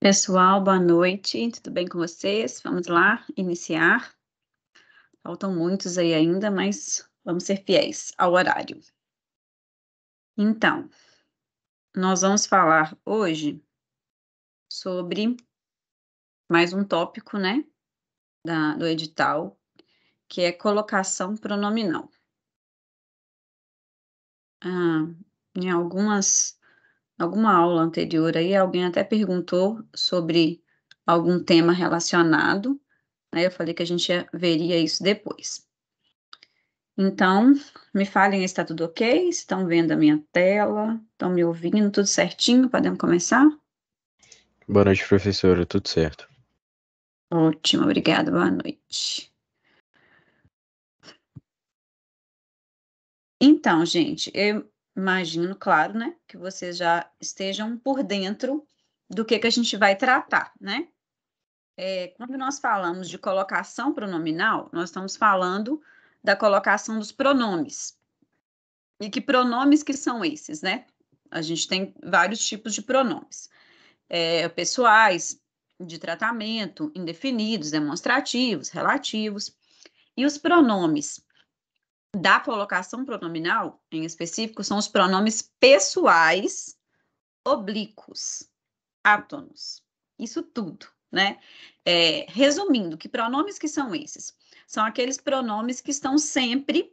Pessoal, boa noite, tudo bem com vocês? Vamos lá iniciar. Faltam muitos aí ainda, mas vamos ser fiéis ao horário. Então, nós vamos falar hoje sobre mais um tópico, né, da, do edital, que é colocação pronominal. Ah, em algumas alguma aula anterior aí, alguém até perguntou sobre algum tema relacionado. Aí né? eu falei que a gente veria isso depois. Então, me falem está tudo ok? Estão vendo a minha tela? Estão me ouvindo? Tudo certinho? Podemos começar? Boa noite, professora. Tudo certo. Ótimo, obrigada. Boa noite. Então, gente, eu imagino, claro, né, que vocês já estejam por dentro do que, que a gente vai tratar, né? É, quando nós falamos de colocação pronominal, nós estamos falando da colocação dos pronomes. E que pronomes que são esses, né? A gente tem vários tipos de pronomes. É, pessoais, de tratamento, indefinidos, demonstrativos, relativos. E os pronomes da colocação pronominal, em específico, são os pronomes pessoais oblíquos, átonos. Isso tudo, né? É, resumindo, que pronomes que são esses? São aqueles pronomes que estão sempre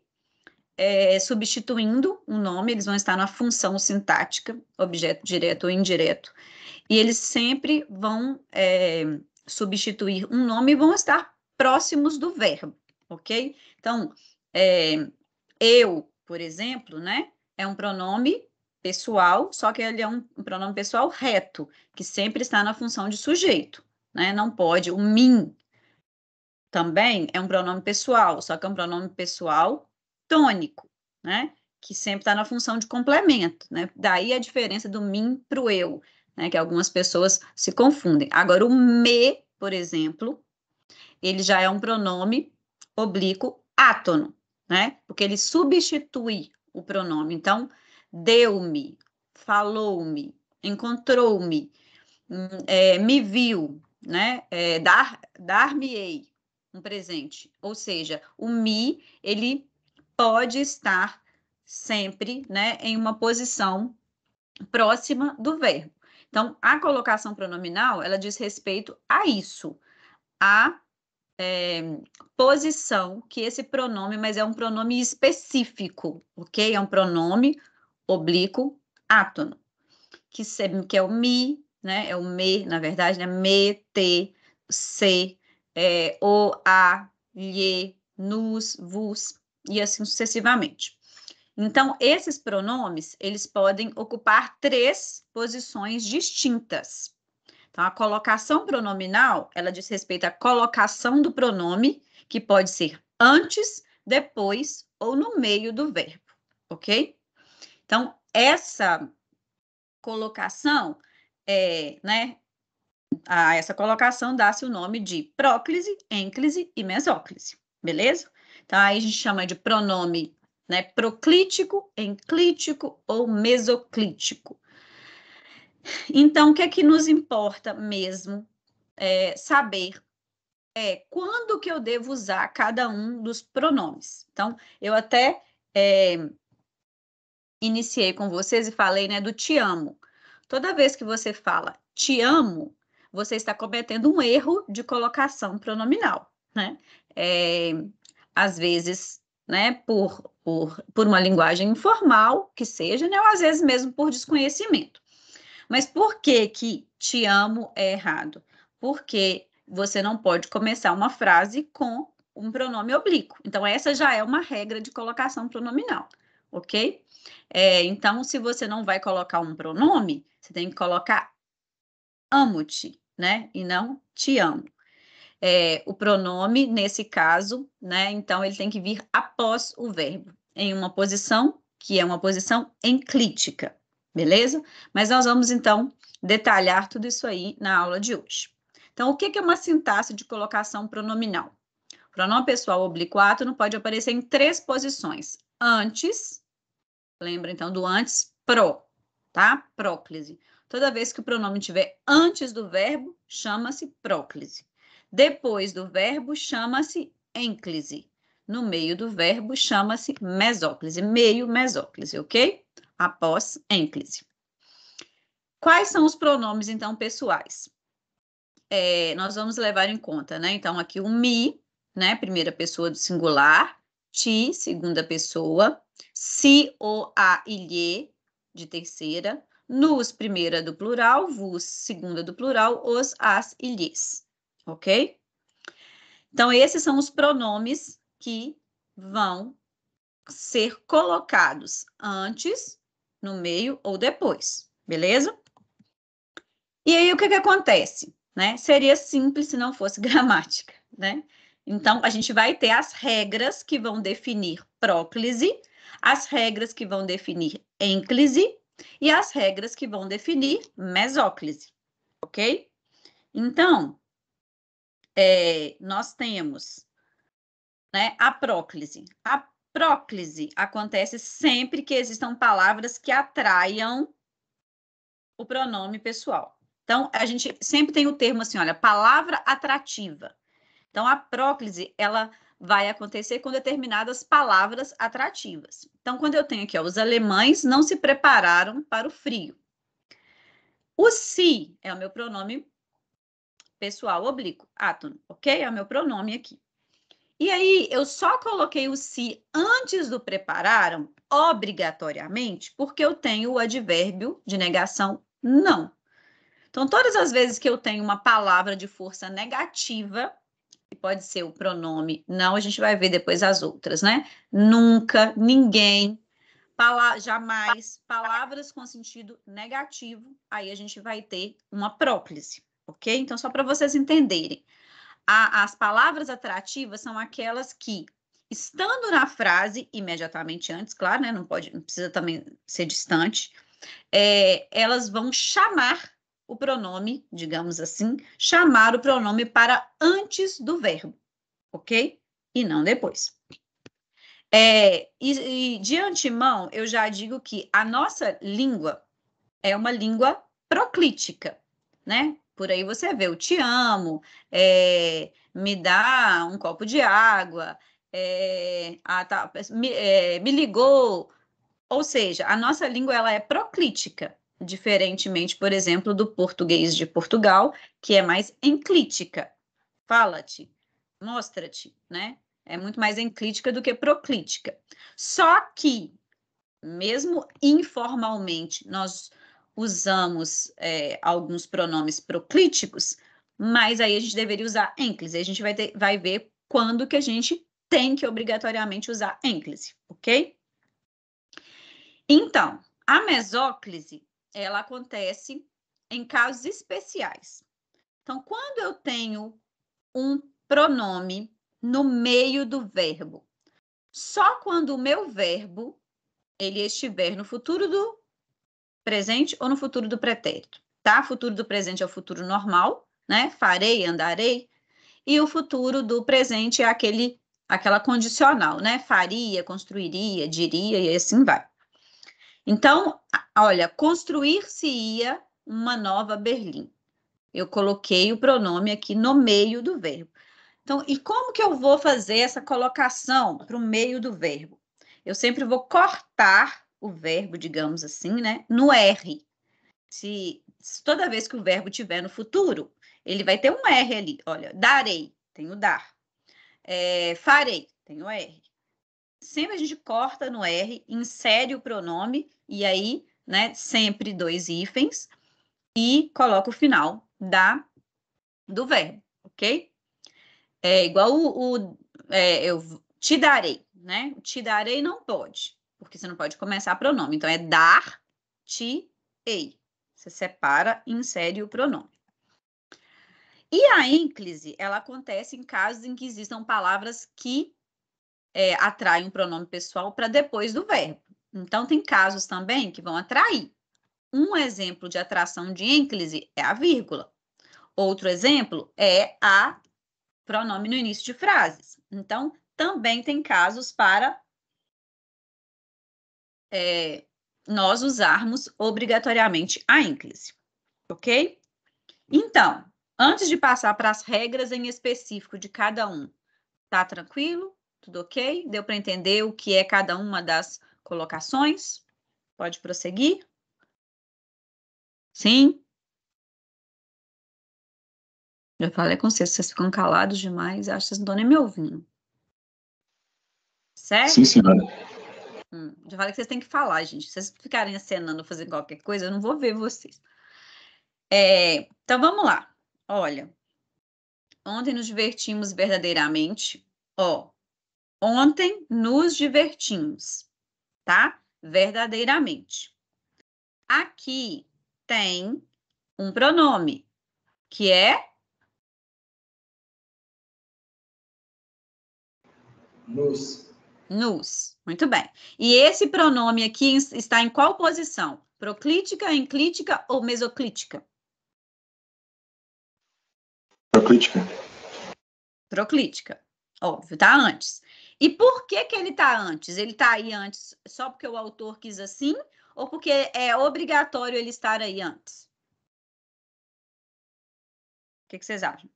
é, substituindo um nome, eles vão estar na função sintática, objeto direto ou indireto, e eles sempre vão é, substituir um nome e vão estar próximos do verbo, ok? Então, é, eu, por exemplo, né? É um pronome pessoal, só que ele é um, um pronome pessoal reto, que sempre está na função de sujeito, né? Não pode. O mim também é um pronome pessoal, só que é um pronome pessoal tônico, né? Que sempre está na função de complemento, né? Daí a diferença do mim para o eu, né? Que algumas pessoas se confundem. Agora, o me, por exemplo, ele já é um pronome oblíquo átono, né? Porque ele substitui o pronome. Então, deu-me, falou-me, encontrou-me, hum, é, me viu, né? É, dar, dar-me-ei um presente. Ou seja, o me, ele pode estar sempre, né, em uma posição próxima do verbo. Então, a colocação pronominal, ela diz respeito a isso, a é, posição que esse pronome, mas é um pronome específico, ok? É um pronome oblíquo átono, que, que, é o mi, né? É o me, na verdade, né? Me, te, se, é, o, a, lhe, nos, vos, e assim sucessivamente. Então, esses pronomes, eles podem ocupar três posições distintas. Então, a colocação pronominal, ela diz respeito à colocação do pronome, que pode ser antes, depois ou no meio do verbo, ok? Então, essa colocação, é, né, a essa colocação dá-se o nome de próclise, ênclise e mesóclise, beleza? Então, aí a gente chama de pronome né, proclítico, enclítico ou mesoclítico. Então, o que é que nos importa mesmo é, saber? É quando que eu devo usar cada um dos pronomes. Então, eu até é, iniciei com vocês e falei, né, do te amo. Toda vez que você fala te amo, você está cometendo um erro de colocação pronominal, né? É, às vezes, né, por, por, por uma linguagem informal que seja, né, ou às vezes mesmo por desconhecimento. Mas por que que te amo é errado? Porque você não pode começar uma frase com um pronome oblíquo. Então, essa já é uma regra de colocação pronominal, ok? É, então, se você não vai colocar um pronome, você tem que colocar amo-te, né? E não te amo. É, o pronome, nesse caso, né? Então, ele tem que vir após o verbo, em uma posição que é uma posição enclítica beleza? Mas nós vamos então detalhar tudo isso aí na aula de hoje. Então, o que é uma sintaxe de colocação pronominal? O pronome pessoal oblíquo não pode aparecer em três posições: antes, lembra então do antes, pro, tá? Próclise. Toda vez que o pronome estiver antes do verbo, chama-se próclise. Depois do verbo, chama-se ênclise. No meio do verbo, chama-se mesóclise, meio mesóclise, ok? após ênclise. Quais são os pronomes, então, pessoais? É, nós vamos levar em conta, né? Então, aqui o mi, né? Primeira pessoa do singular, ti, segunda pessoa, si, o, a ilhe de terceira, nos, primeira do plural, vos, segunda do plural, os, as ilhes, ok? Então, esses são os pronomes que vão ser colocados antes no meio ou depois, beleza? E aí o que, que acontece? Né? Seria simples se não fosse gramática, né? Então, a gente vai ter as regras que vão definir próclise, as regras que vão definir ênclise e as regras que vão definir mesóclise, ok? Então, é, nós temos né, a próclise. A próclise acontece sempre que existam palavras que atraiam o pronome pessoal. Então, a gente sempre tem o termo assim, olha, palavra atrativa. Então, a próclise, ela vai acontecer com determinadas palavras atrativas. Então, quando eu tenho aqui, ó, os alemães não se prepararam para o frio. O si é o meu pronome pessoal oblíquo, átono, ok? É o meu pronome aqui. E aí, eu só coloquei o se antes do prepararam, obrigatoriamente, porque eu tenho o advérbio de negação não. Então, todas as vezes que eu tenho uma palavra de força negativa, que pode ser o pronome não, a gente vai ver depois as outras, né? Nunca, ninguém, pala jamais, palavras com sentido negativo, aí a gente vai ter uma próclise, ok? Então, só para vocês entenderem. A, as palavras atrativas são aquelas que, estando na frase, imediatamente antes, claro, né? Não, pode, não precisa também ser distante, é, elas vão chamar o pronome, digamos assim, chamar o pronome para antes do verbo, ok? E não depois. É, e, e de antemão, eu já digo que a nossa língua é uma língua proclítica, né? Por aí você vê eu te amo, é, me dá um copo de água, é, a, tá, me, é, me ligou. Ou seja, a nossa língua ela é proclítica, diferentemente, por exemplo, do português de Portugal, que é mais enclítica. Fala-te, mostra-te, né? É muito mais enclítica do que proclítica. Só que, mesmo informalmente, nós usamos é, alguns pronomes proclíticos, mas aí a gente deveria usar ênclise. A gente vai, ter, vai ver quando que a gente tem que obrigatoriamente usar ênclise, ok? Então, a mesóclise, ela acontece em casos especiais. Então, quando eu tenho um pronome no meio do verbo, só quando o meu verbo ele estiver no futuro do presente ou no futuro do pretérito, tá? Futuro do presente é o futuro normal, né? Farei, andarei. E o futuro do presente é aquele aquela condicional, né? Faria, construiria, diria e assim vai. Então, olha, construir-se-ia uma nova Berlim. Eu coloquei o pronome aqui no meio do verbo. Então, e como que eu vou fazer essa colocação para o meio do verbo? Eu sempre vou cortar o verbo, digamos assim, né, no R. Se, se toda vez que o verbo tiver no futuro, ele vai ter um R ali. Olha, darei, tem o dar. É, farei, tem o R. Sempre a gente corta no R, insere o pronome e aí, né, sempre dois hífens e coloca o final da do verbo, ok? É igual o, o é, eu te darei, né? te darei não pode porque você não pode começar pronome. Então, é dar-te-ei. Você separa e insere o pronome. E a ênclise, ela acontece em casos em que existam palavras que é, atraem o um pronome pessoal para depois do verbo. Então, tem casos também que vão atrair. Um exemplo de atração de ênclise é a vírgula. Outro exemplo é a pronome no início de frases. Então, também tem casos para é, nós usarmos obrigatoriamente a índice, ok? Então, antes de passar para as regras em específico de cada um, tá tranquilo? Tudo ok? Deu para entender o que é cada uma das colocações? Pode prosseguir? Sim? Já falei com vocês, vocês ficam calados demais, acho que vocês não estão nem me ouvindo. Certo? Sim, senhora. Hum, já falei que vocês têm que falar, gente. Se vocês ficarem acenando, fazendo qualquer coisa, eu não vou ver vocês. É, então vamos lá. Olha, ontem nos divertimos verdadeiramente. Ó, ontem nos divertimos, tá? Verdadeiramente. Aqui tem um pronome que é nos Nus. Muito bem. E esse pronome aqui está em qual posição? Proclítica, enclítica ou mesoclítica? Proclítica. Proclítica. Óbvio, tá antes. E por que que ele tá antes? Ele tá aí antes só porque o autor quis assim ou porque é obrigatório ele estar aí antes? O que, que vocês acham?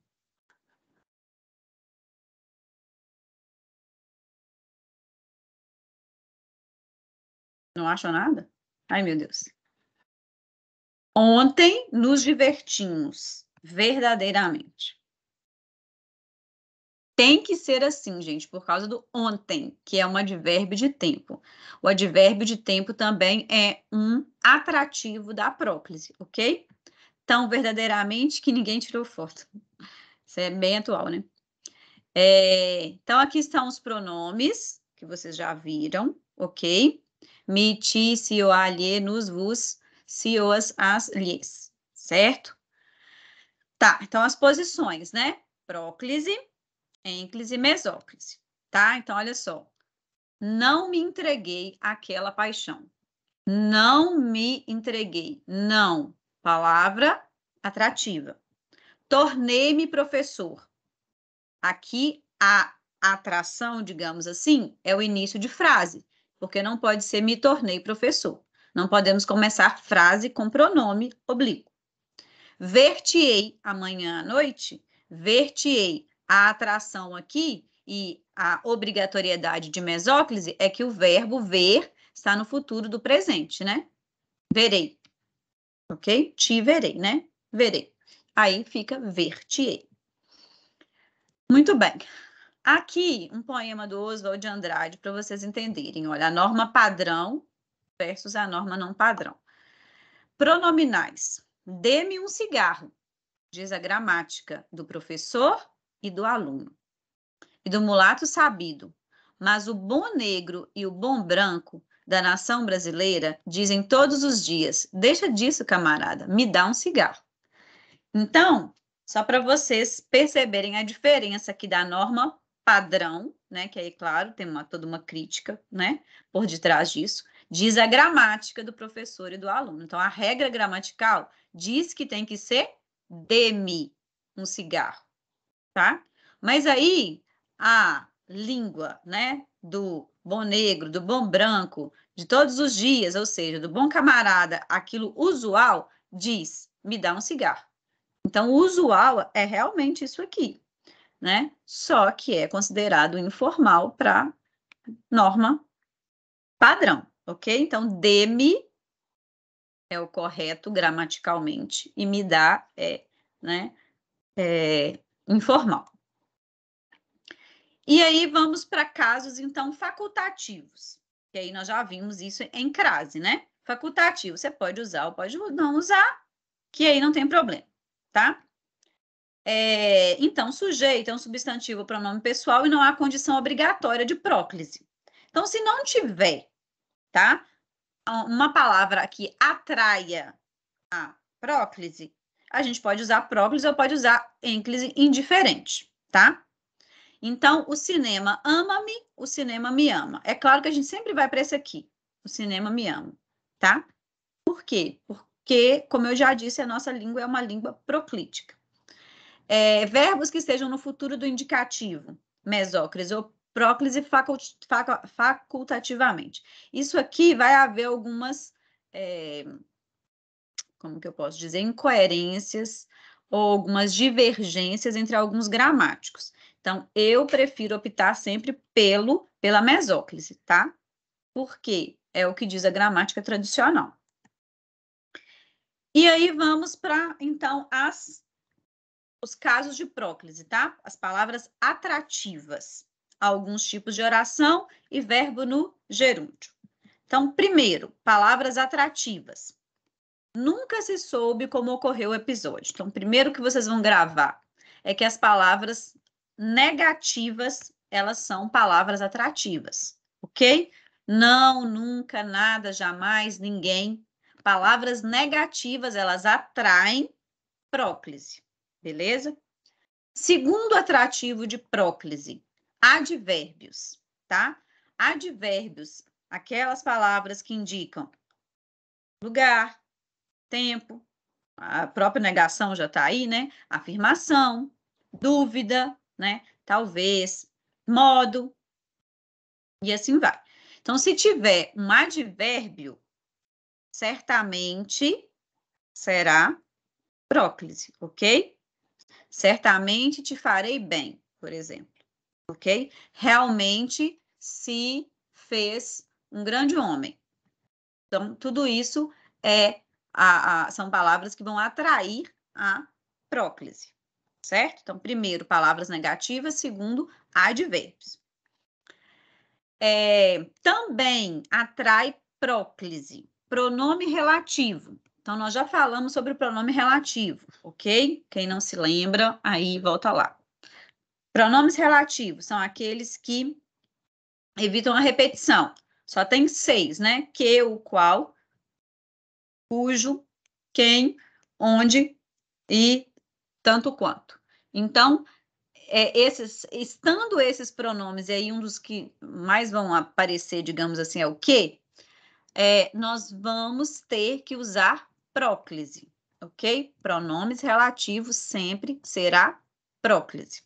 Não acham nada? Ai, meu Deus. Ontem nos divertimos, verdadeiramente. Tem que ser assim, gente, por causa do ontem, que é um advérbio de tempo. O advérbio de tempo também é um atrativo da próclise, ok? Tão verdadeiramente que ninguém tirou foto. Isso é bem atual, né? É, então, aqui estão os pronomes que vocês já viram, ok? miti sio nos vos, sioas as lhes, certo? Tá, então as posições, né? Próclise, ênclise e mesóclise, tá? Então, olha só. Não me entreguei àquela paixão. Não me entreguei. Não. Palavra atrativa. Tornei-me professor. Aqui, a atração, digamos assim, é o início de frase porque não pode ser me tornei professor. Não podemos começar frase com pronome oblíquo. Ver-te-ei amanhã à noite, ver-te-ei a atração aqui e a obrigatoriedade de mesóclise é que o verbo ver está no futuro do presente, né? Verei. Ok? Te verei, né? Verei. Aí fica ver-te-ei. Muito bem. Aqui, um poema do Oswald de Andrade para vocês entenderem. Olha, a norma padrão versus a norma não padrão. Pronominais. Dê-me um cigarro, diz a gramática do professor e do aluno. E do mulato sabido. Mas o bom negro e o bom branco da nação brasileira dizem todos os dias: deixa disso, camarada, me dá um cigarro. Então, só para vocês perceberem a diferença aqui da norma padrão, né? Que aí, claro, tem uma, toda uma crítica, né? Por detrás disso, diz a gramática do professor e do aluno. Então, a regra gramatical diz que tem que ser dê-me um cigarro, tá? Mas aí a língua, né? Do bom negro, do bom branco, de todos os dias, ou seja, do bom camarada, aquilo usual, diz: me dá um cigarro. Então, o usual é realmente isso aqui, né? Só que é considerado informal para norma padrão, ok? Então, dê-me é o correto gramaticalmente e me dá é, né, é, informal. E aí vamos para casos, então, facultativos. E aí nós já vimos isso em crase, né? Facultativo, você pode usar ou pode não usar, que aí não tem problema, tá? É, então, sujeito é um substantivo pronome pessoal e não há condição obrigatória de próclise. Então, se não tiver, tá? Uma palavra que atraia a próclise, a gente pode usar próclise ou pode usar ênclise indiferente, tá? Então, o cinema ama-me, o cinema me ama. É claro que a gente sempre vai para esse aqui. O cinema me ama, tá? Por quê? Porque, como eu já disse, a nossa língua é uma língua proclítica. É, verbos que estejam no futuro do indicativo, mesócrise ou próclise fac, facultativamente. Isso aqui vai haver algumas, é, como que eu posso dizer, incoerências ou algumas divergências entre alguns gramáticos. Então, eu prefiro optar sempre pelo, pela mesóclise, tá? Porque é o que diz a gramática tradicional. E aí vamos para, então, as os casos de próclise, tá? As palavras atrativas, alguns tipos de oração e verbo no gerúndio. Então, primeiro, palavras atrativas. Nunca se soube como ocorreu o episódio. Então, primeiro que vocês vão gravar é que as palavras negativas, elas são palavras atrativas, ok? Não, nunca, nada, jamais, ninguém. Palavras negativas, elas atraem próclise beleza? Segundo atrativo de próclise, advérbios, tá? Advérbios, aquelas palavras que indicam lugar, tempo, a própria negação já está aí, né? Afirmação, dúvida, né? Talvez, modo, e assim vai. Então, se tiver um advérbio, certamente será próclise, ok? Certamente te farei bem, por exemplo. Ok? Realmente se fez um grande homem. Então, tudo isso é a, a, são palavras que vão atrair a próclise, certo? Então, primeiro, palavras negativas, segundo, advérbios. É, também atrai próclise, pronome relativo. Então, nós já falamos sobre o pronome relativo, ok? Quem não se lembra, aí volta lá. Pronomes relativos são aqueles que evitam a repetição. Só tem seis, né? Que, o qual, cujo, quem, onde e tanto quanto. Então, é, esses, estando esses pronomes, e aí um dos que mais vão aparecer, digamos assim, é o que, é, nós vamos ter que usar próclise, ok? Pronomes relativos sempre será próclise.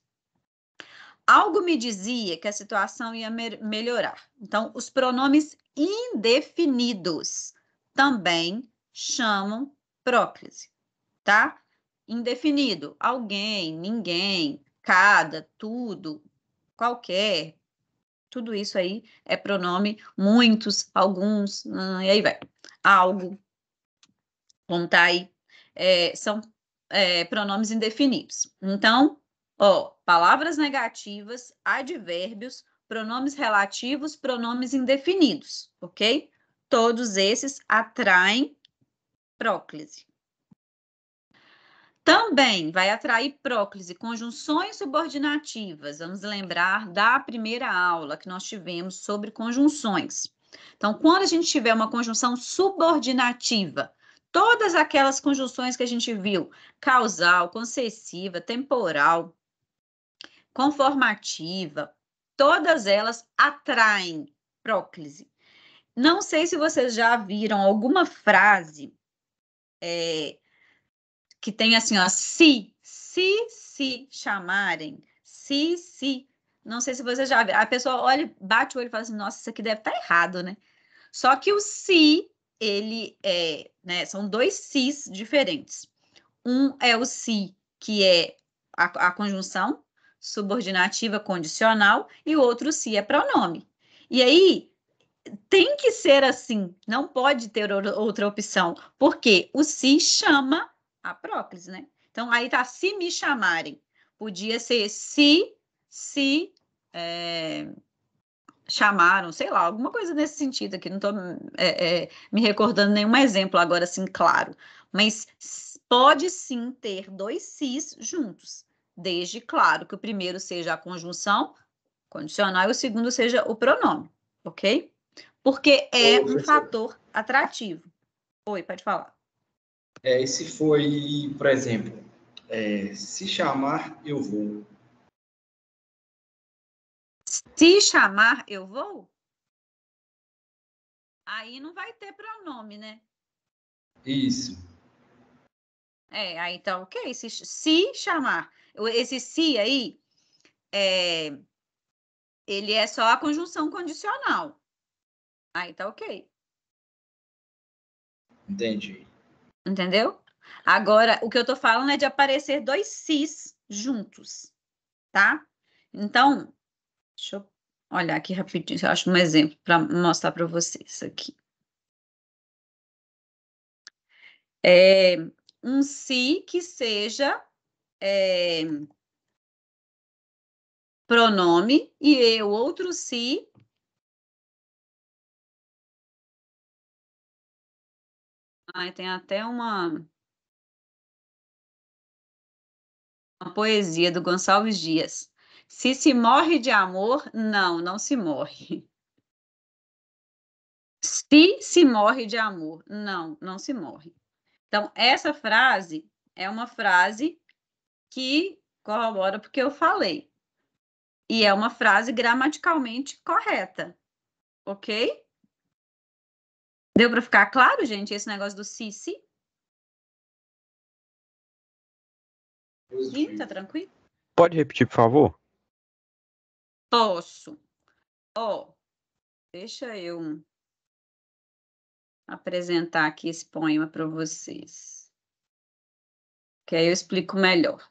Algo me dizia que a situação ia me melhorar. Então, os pronomes indefinidos também chamam próclise, tá? Indefinido, alguém, ninguém, cada, tudo, qualquer, tudo isso aí é pronome, muitos, alguns, hum, e aí vai. Algo, Vamos estar tá aí, é, são é, pronomes indefinidos. Então, ó, palavras negativas, advérbios, pronomes relativos, pronomes indefinidos, ok? Todos esses atraem próclise. Também vai atrair próclise conjunções subordinativas. Vamos lembrar da primeira aula que nós tivemos sobre conjunções. Então, quando a gente tiver uma conjunção subordinativa, todas aquelas conjunções que a gente viu, causal, concessiva, temporal, conformativa, todas elas atraem próclise. Não sei se vocês já viram alguma frase é, que tem assim, ó, se, se, se chamarem, se, se. Não sei se vocês já viram. A pessoa olha, bate o olho e fala assim, nossa, isso aqui deve estar tá errado, né? Só que o se ele é, né, são dois cis diferentes. Um é o si, que é a, a conjunção subordinativa condicional, e o outro si é pronome. E aí, tem que ser assim, não pode ter outra opção, porque o si chama a prócrise, né? Então, aí tá se me chamarem. Podia ser se, se, é, chamaram, sei lá, alguma coisa nesse sentido aqui. Não estou é, é, me recordando nenhum exemplo agora, assim, claro. Mas pode sim ter dois cis juntos, desde, claro, que o primeiro seja a conjunção condicional e o segundo seja o pronome, ok? Porque é Oi, um fator atrativo. Oi, pode falar. É, se foi, por exemplo, é, se chamar, eu vou. Se chamar, eu vou? Aí não vai ter pronome, né? Isso. É, aí tá ok. Se, se chamar. Esse se aí, é, ele é só a conjunção condicional. Aí tá ok. Entendi. Entendeu? Agora, o que eu tô falando é de aparecer dois cis juntos, tá? Então, Deixa eu olhar aqui rapidinho, eu acho um exemplo para mostrar para vocês aqui. É, um si que seja é, pronome e o outro si Ai, tem até uma, uma poesia do Gonçalves Dias. Se se morre de amor, não, não se morre. Se se morre de amor, não, não se morre. Então, essa frase é uma frase que corrobora porque eu falei. E é uma frase gramaticalmente correta. Ok? Deu para ficar claro, gente, esse negócio do se, se? Ih, tá tranquilo? Pode repetir, por favor? Posso. Ó, deixa eu apresentar aqui esse poema para vocês. Que aí eu explico melhor.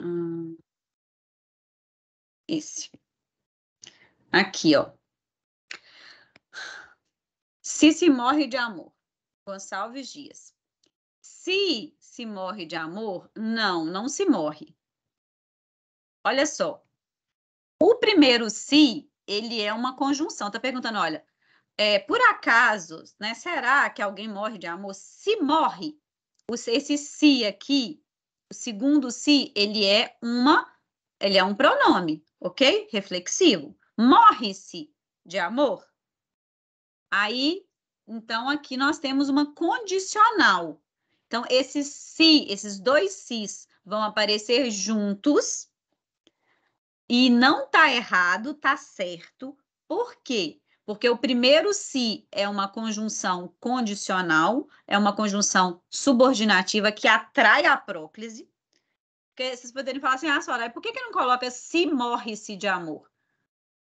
Hum, esse. Aqui, ó. Se se morre de amor, Gonçalves Dias. Se se morre de amor, não, não se morre. Olha só. O primeiro se, ele é uma conjunção. Tá perguntando, olha, é, por acaso, né, será que alguém morre de amor? Se morre, esse se aqui, o segundo se, ele é uma, ele é um pronome, ok? Reflexivo. Morre-se de amor. Aí, então, aqui nós temos uma condicional. Então, esses se, esses dois "se's" vão aparecer juntos e não está errado, está certo. Por quê? Porque o primeiro se é uma conjunção condicional, é uma conjunção subordinativa que atrai a próclise. Porque vocês poderiam falar assim, ah, Soraya, por que, que não coloca se morre-se de amor?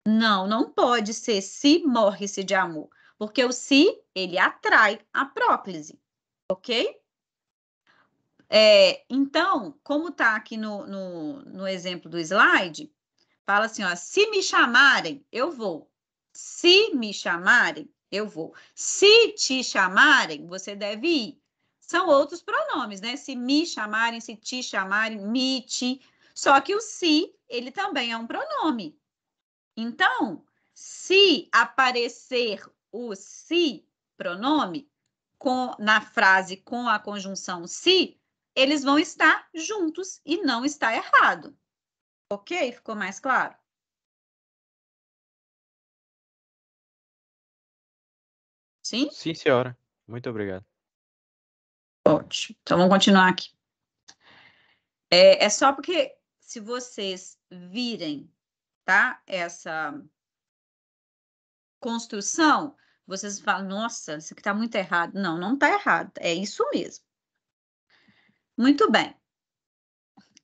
Não, não pode ser se morre-se de amor, porque o se, ele atrai a próclise, ok? É, então, como está aqui no, no, no exemplo do slide, Fala assim, ó, se me chamarem, eu vou. Se me chamarem, eu vou. Se te chamarem, você deve ir. São outros pronomes, né? Se me chamarem, se te chamarem, me, te. Só que o se, ele também é um pronome. Então, se aparecer o se pronome com, na frase com a conjunção se, eles vão estar juntos e não está errado. Ok? Ficou mais claro? Sim? Sim, senhora. Muito obrigado. Ótimo. Então, vamos continuar aqui. É, é só porque se vocês virem, tá? Essa construção, vocês falam, nossa, isso aqui está muito errado. Não, não está errado. É isso mesmo. Muito bem.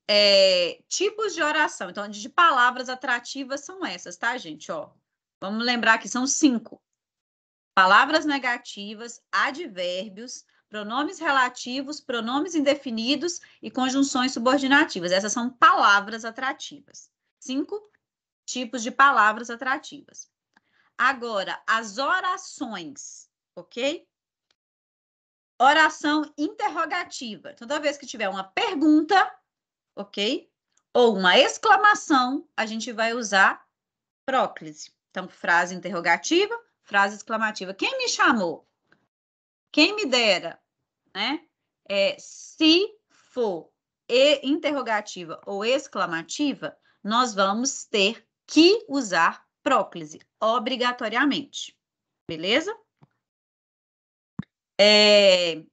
É, tipos de oração. Então, de palavras atrativas são essas, tá, gente? Ó, vamos lembrar que são cinco: palavras negativas, advérbios, pronomes relativos, pronomes indefinidos e conjunções subordinativas. Essas são palavras atrativas. Cinco tipos de palavras atrativas. Agora, as orações, ok? Oração interrogativa. Toda vez que tiver uma pergunta, ok? Ou uma exclamação, a gente vai usar próclise. Então, frase interrogativa, frase exclamativa. Quem me chamou? Quem me dera? Né? É, se for e interrogativa ou exclamativa, nós vamos ter que usar próclise, obrigatoriamente. Beleza? É,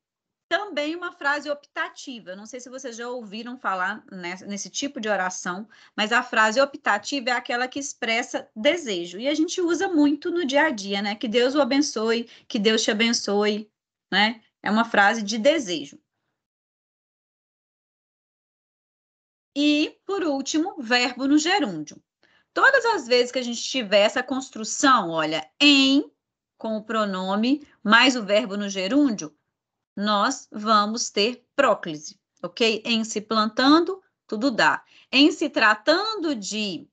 também uma frase optativa. Não sei se vocês já ouviram falar nessa, nesse tipo de oração, mas a frase optativa é aquela que expressa desejo. E a gente usa muito no dia a dia, né? Que Deus o abençoe, que Deus te abençoe, né? É uma frase de desejo. E, por último, verbo no gerúndio. Todas as vezes que a gente tiver essa construção, olha, em com o pronome mais o verbo no gerúndio, nós vamos ter próclise, ok? Em se plantando, tudo dá. Em se tratando de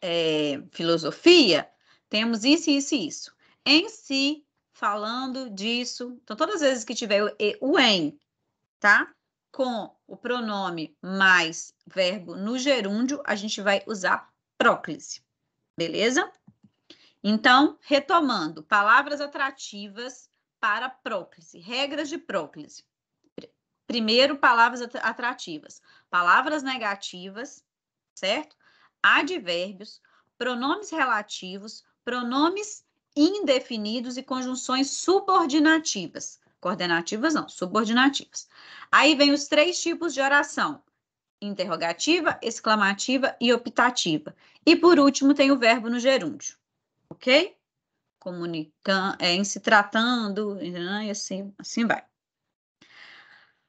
é, filosofia, temos isso, isso e isso. Em si, falando disso. Então, todas as vezes que tiver o em, tá? Com o pronome mais verbo no gerúndio, a gente vai usar próclise, beleza? Então, retomando, palavras atrativas para próclise, regras de próclise. Primeiro, palavras atrativas, palavras negativas, certo? Advérbios, pronomes relativos, pronomes indefinidos e conjunções subordinativas. Coordenativas não, subordinativas. Aí vem os três tipos de oração: interrogativa, exclamativa e optativa. E por último tem o verbo no gerúndio, ok? comunicando, é, em se tratando, né? e assim, assim vai.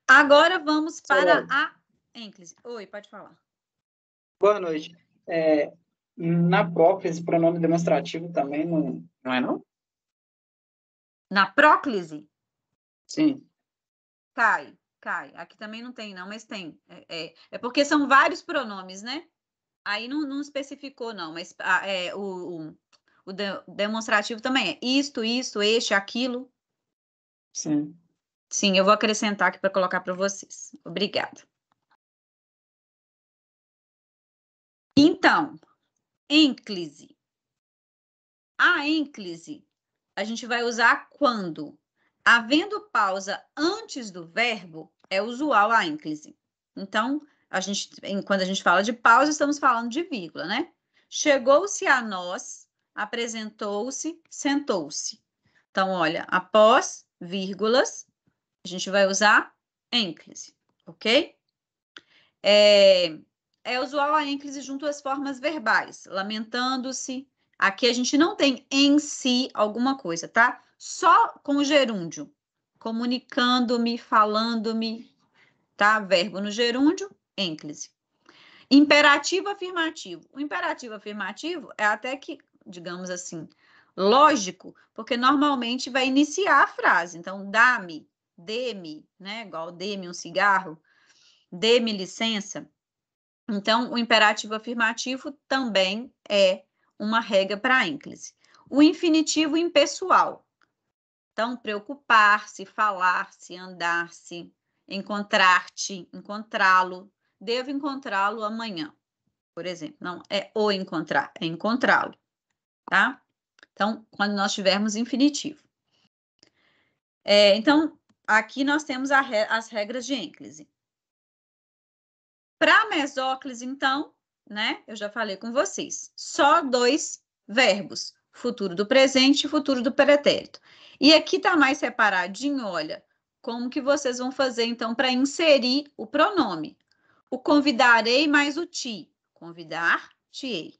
Agora vamos para Olá. a ênclise. Oi, pode falar. Boa noite. É, na próclise, pronome demonstrativo também não, não é não? Na próclise? Sim. Cai, cai. Aqui também não tem não, mas tem. É, é, é porque são vários pronomes, né? Aí não, não especificou não, mas ah, é, o, o o de, demonstrativo também é isto, isto, este, aquilo. Sim. Sim, eu vou acrescentar aqui para colocar para vocês. Obrigada. Então, ênclise. A ênclise a gente vai usar quando? Havendo pausa antes do verbo, é usual a ênclise. Então, a gente, quando a gente fala de pausa, estamos falando de vírgula, né? Chegou-se a nós apresentou-se, sentou-se. Então, olha, após vírgulas, a gente vai usar ênclise, ok? É, é usual a ênclise junto às formas verbais, lamentando-se. Aqui a gente não tem em si alguma coisa, tá? Só com o gerúndio. Comunicando-me, falando-me, tá? Verbo no gerúndio, ênclise. Imperativo afirmativo. O imperativo afirmativo é até que digamos assim, lógico, porque normalmente vai iniciar a frase. Então, dá-me, dê-me, né? Igual dê-me um cigarro, dê-me licença. Então, o imperativo afirmativo também é uma regra para a ínclise. O infinitivo impessoal. Então, preocupar-se, falar-se, andar-se, encontrar-te, encontrá-lo. Devo encontrá-lo amanhã, por exemplo. Não é o encontrar, é encontrá-lo tá? Então, quando nós tivermos infinitivo. É, então, aqui nós temos re as regras de ênclise. Para mesóclise, então, né? Eu já falei com vocês. Só dois verbos, futuro do presente e futuro do pretérito. E aqui tá mais separadinho, olha, como que vocês vão fazer então para inserir o pronome. O convidarei mais o ti, convidar, tiei.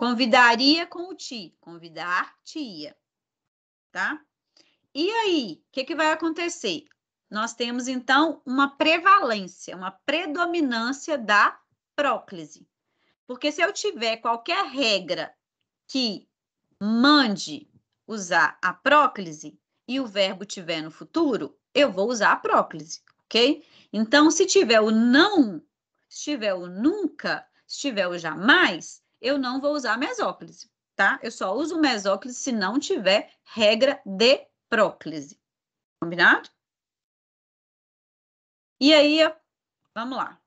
Convidaria com o ti, convidar tia, tá? E aí, o que, que vai acontecer? Nós temos então uma prevalência, uma predominância da próclise. Porque se eu tiver qualquer regra que mande usar a próclise e o verbo tiver no futuro, eu vou usar a próclise, ok? Então, se tiver o não, se tiver o nunca, se tiver o jamais, eu não vou usar mesóclise, tá? Eu só uso mesóclise se não tiver regra de próclise. Combinado? E aí, vamos lá.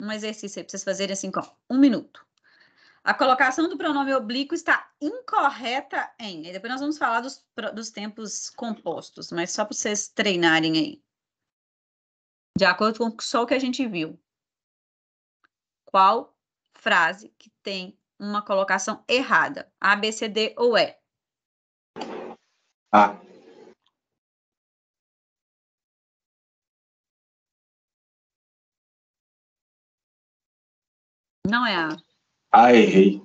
Um exercício aí para vocês fazerem assim, com um minuto. A colocação do pronome oblíquo está incorreta em. E depois nós vamos falar dos, dos tempos compostos, mas só para vocês treinarem aí. De acordo com só o que a gente viu. Qual frase que tem uma colocação errada? A, B, C, D ou E? A. Não é A. Ah, errei.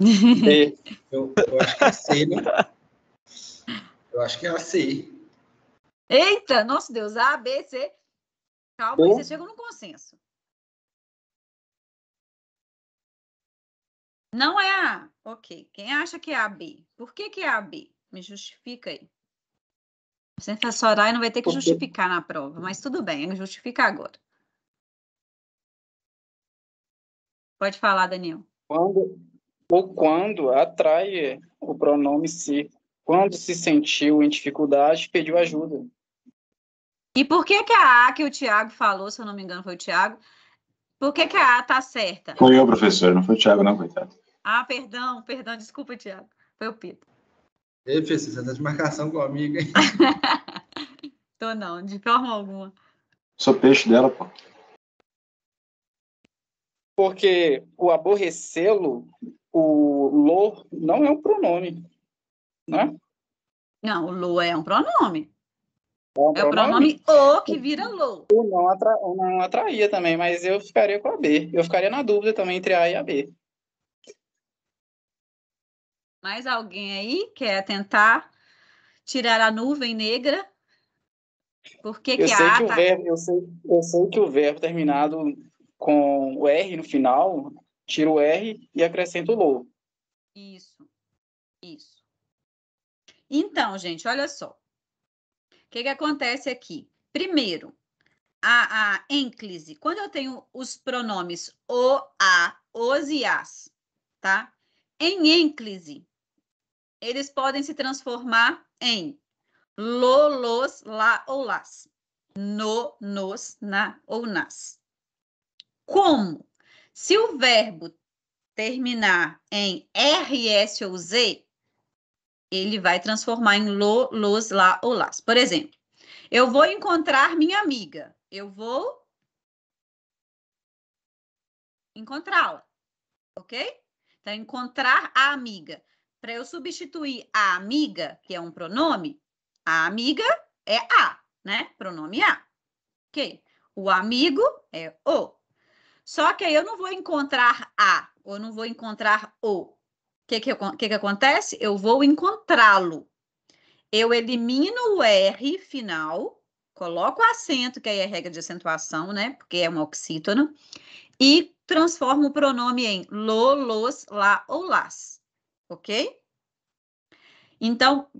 Eu, eu, acho que é C, né? Eu acho que é a C. Eita, nosso Deus, A, B, C. Calma, vocês chegam no consenso. Não é a A. Ok. Quem acha que é a B? Por que, que é a B? Me justifica aí. Você tá e não vai ter que justificar na prova, mas tudo bem, justifica agora. Pode falar, Daniel. Quando ou quando atrai o pronome se. Quando se sentiu em dificuldade, pediu ajuda. E por que que a é A que o Tiago falou, se eu não me engano, foi o Tiago? Por que que a é A tá certa? Foi eu, professor, não foi o Tiago, não, coitado. Ah, perdão, perdão, desculpa, Tiago. Foi o Pito. Ei, Fê, você tá de marcação com comigo, hein? Tô não, de forma alguma. Sou peixe dela, pô. Porque o aborrecê-lo, o lo, não é um pronome, né? Não, o lo é um pronome. É, um é o pronome o que vira lo. O não, atra, o não atraía também, mas eu ficaria com a B. Eu ficaria na dúvida também entre A e a B. Mais alguém aí quer tentar tirar a nuvem negra? Por que, eu sei a que o verbo, eu, sei, eu sei que o verbo terminado com o R no final, tira o R e acrescenta o lo. Isso, isso. Então, gente, olha só. O que, que acontece aqui? Primeiro, a, a ênclise. Quando eu tenho os pronomes o, a, os e as, tá? Em ênclise, eles podem se transformar em lo, los, lá ou las. No, nos, na ou nas. Como? Se o verbo terminar em RS ou Z, ele vai transformar em lo, los, lá ou las. Por exemplo, eu vou encontrar minha amiga. Eu vou encontrá-la, ok? Então, encontrar a amiga para eu substituir a amiga, que é um pronome, a amiga é a, né? Pronome a. Ok. O amigo é o. Só que aí eu não vou encontrar a, ou não vou encontrar o. O que que, que, que, acontece? Eu vou encontrá-lo. Eu elimino o R final, coloco o acento, que aí é regra de acentuação, né? Porque é um oxítono, e transformo o pronome em lo, los, la ou las ok? Então,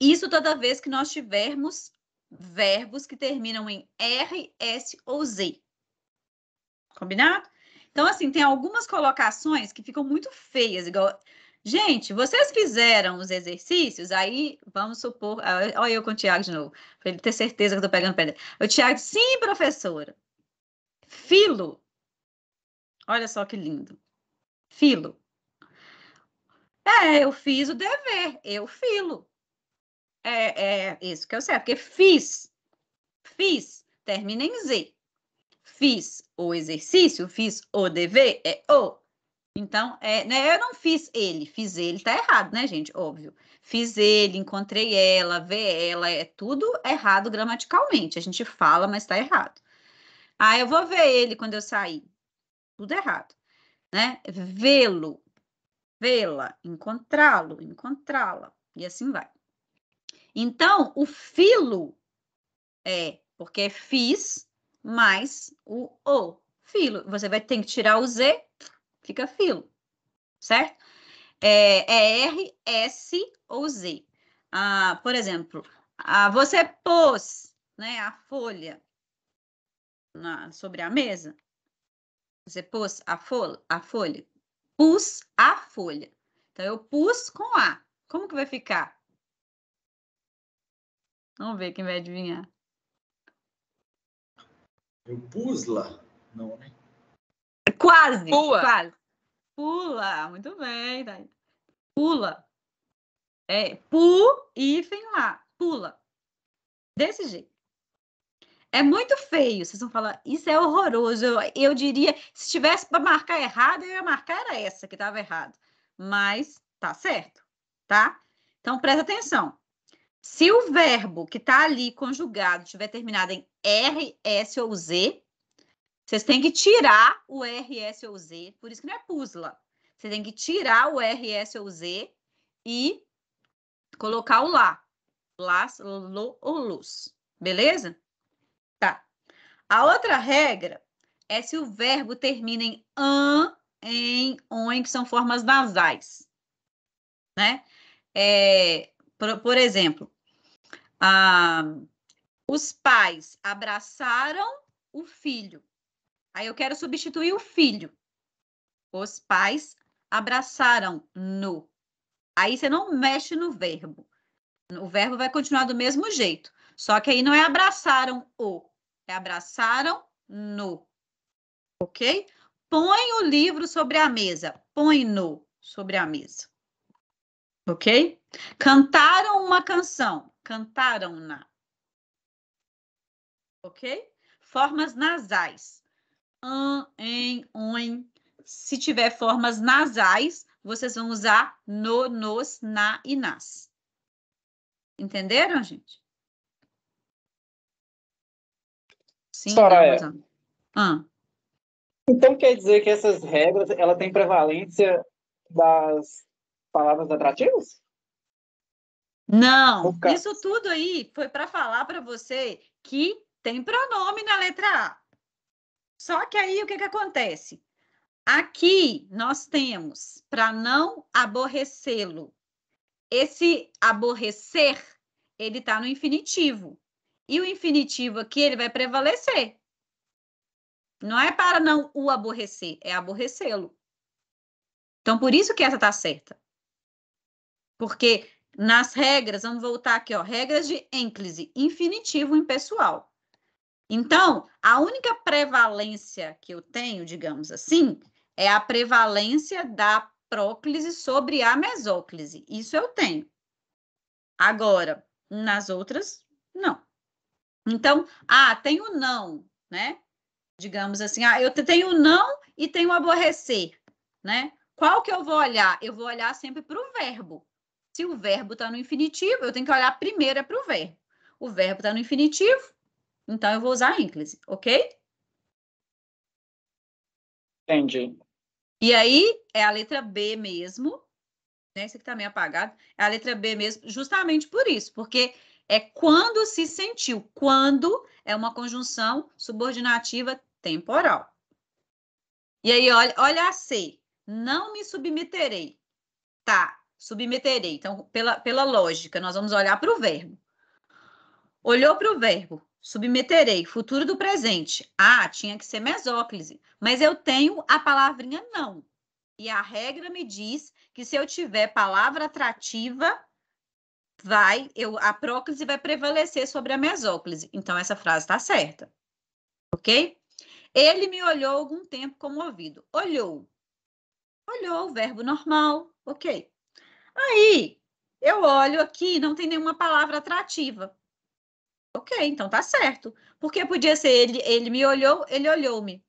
isso toda vez que nós tivermos verbos que terminam em R, S ou Z. Combinado? Então, assim, tem algumas colocações que ficam muito feias, igual. Gente, vocês fizeram os exercícios, aí vamos supor. Ah, olha eu com o Tiago de novo, para ele ter certeza que eu estou pegando pedra. O Tiago, sim, professora. Filo. Olha só que lindo. Filo. É, eu fiz o dever, eu filo. É, é isso que eu sei, é porque fiz, fiz, termina em Z. Fiz o exercício, fiz o dever, é o. Então, é, né, eu não fiz ele, fiz ele, tá errado, né, gente? Óbvio. Fiz ele, encontrei ela, vê ela, é tudo errado gramaticalmente. A gente fala, mas tá errado. Ah, eu vou ver ele quando eu sair. Tudo errado, né? Vê-lo, vê-la, encontrá-lo, encontrá-la, e assim vai. Então, o filo é, porque é fiz mais o o, filo. Você vai ter que tirar o Z, fica filo, certo? É, é R, S ou Z. Ah, por exemplo, ah, você pôs né, a folha na, sobre a mesa. Você pôs a, fol a folha pus a folha. Então, eu pus com A. Como que vai ficar? Vamos ver quem vai adivinhar. Eu pus lá. Não, né? Quase. Pula. Quase. Pula. Muito bem. Tá Pula. É pu, hífen lá. Pula. Desse jeito. É muito feio. Vocês vão falar, isso é horroroso. Eu, eu diria, se tivesse para marcar errado, eu ia marcar era essa que estava errado. Mas tá certo, tá? Então presta atenção. Se o verbo que está ali conjugado tiver terminado em R, S ou Z, vocês têm que tirar o R, S ou Z, por isso que não é puzla. Você tem que tirar o R, S ou Z e colocar o lá. Las, lo ou luz. Beleza? Tá. A outra regra é se o verbo termina em an, em, on, que são formas nasais, né? É, por, por, exemplo, ah, os pais abraçaram o filho. Aí eu quero substituir o filho. Os pais abraçaram no. Aí você não mexe no verbo. O verbo vai continuar do mesmo jeito. Só que aí não é abraçaram o, é abraçaram no. Ok? Põe o livro sobre a mesa. Põe no sobre a mesa. Ok? Cantaram uma canção. Cantaram na. Ok? Formas nasais. An, em, on. Se tiver formas nasais, vocês vão usar no, nos, na e nas. Entenderam, gente? Sim, Soraya, é, é. tá ah. Então quer dizer que essas regras ela tem prevalência das palavras atrativas? Não, isso tudo aí foi para falar para você que tem pronome na letra A. Só que aí o que, que acontece? Aqui nós temos, para não aborrecê-lo, esse aborrecer, ele está no infinitivo. E o infinitivo aqui, ele vai prevalecer. Não é para não o aborrecer, é aborrecê-lo. Então, por isso que essa está certa. Porque nas regras, vamos voltar aqui, ó, regras de ênclise, infinitivo impessoal. Então, a única prevalência que eu tenho, digamos assim, é a prevalência da próclise sobre a mesóclise. Isso eu tenho. Agora, nas outras, não. Então, ah, tem o não, né? Digamos assim, ah, eu tenho o não e tenho o aborrecer, né? Qual que eu vou olhar? Eu vou olhar sempre para o verbo. Se o verbo está no infinitivo, eu tenho que olhar primeiro é para o verbo. O verbo está no infinitivo, então eu vou usar a ínclise, ok? Entendi. E aí é a letra B mesmo, né? Esse aqui está meio apagado. É a letra B mesmo, justamente por isso, porque é quando se sentiu. Quando é uma conjunção subordinativa temporal. E aí, olha, olha a C. Não me submeterei. Tá, submeterei. Então, pela, pela lógica, nós vamos olhar para o verbo. Olhou para o verbo, submeterei, futuro do presente. Ah, tinha que ser mesóclise. Mas eu tenho a palavrinha não. E a regra me diz que se eu tiver palavra atrativa, vai, eu, a próclise vai prevalecer sobre a mesóclise. Então, essa frase está certa. Ok? Ele me olhou algum tempo comovido. Olhou. Olhou, verbo normal. Ok. Aí, eu olho aqui não tem nenhuma palavra atrativa. Ok, então tá certo. Porque podia ser ele, ele me olhou, ele olhou-me.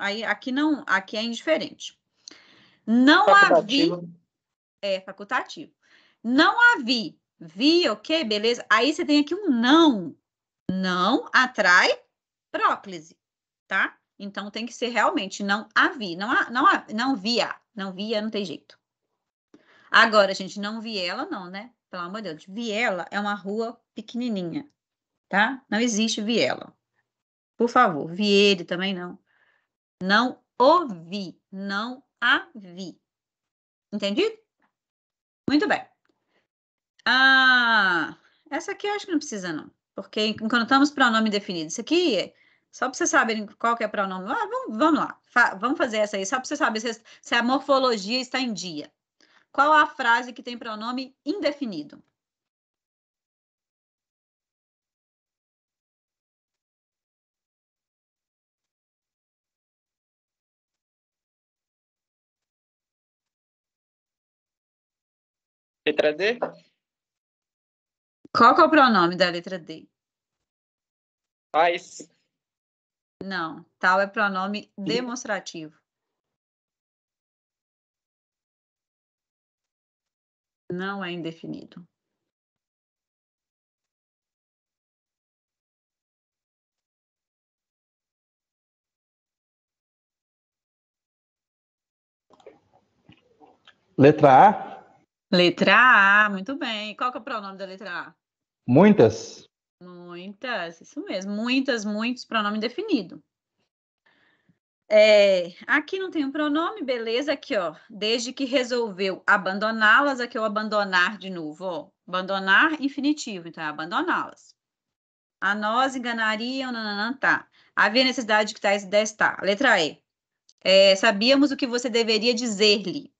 Aí, aqui não, aqui é indiferente. Não havia... É, facultativo. Não a vi, Vi, ok, beleza. Aí você tem aqui um não. Não atrai próclise, tá? Então tem que ser realmente não a vi, não a, não a, não via, não via, não tem jeito. Agora, gente, não vi ela não, né? Pelo amor de Deus, Viela é uma rua pequenininha, tá? Não existe Viela. Por favor, vi ele também não. Não ouvi, não a vi. Entendido? Muito bem. Ah, essa aqui eu acho que não precisa, não. Porque enquanto estamos pronome definido, isso aqui é só para vocês saberem qual que é o pronome. Ah, vamos, vamos lá, Fa vamos fazer essa aí, só para vocês saberem se, se a morfologia está em dia. Qual a frase que tem pronome indefinido? Letra D? Qual que é o pronome da letra D? Faz. Não, tal é pronome demonstrativo. Não é indefinido. Letra A? Letra A, muito bem. Qual que é o pronome da letra A? Muitas? Muitas, isso mesmo. Muitas, muitos, pronome definido. É, aqui não tem um pronome, beleza, aqui, ó. Desde que resolveu abandoná-las, aqui eu é abandonar de novo, ó. Abandonar, infinitivo, então é abandoná-las. A nós enganariam, não, tá. Havia necessidade que tais ideias, tá. Letra E. É, sabíamos o que você deveria dizer-lhe.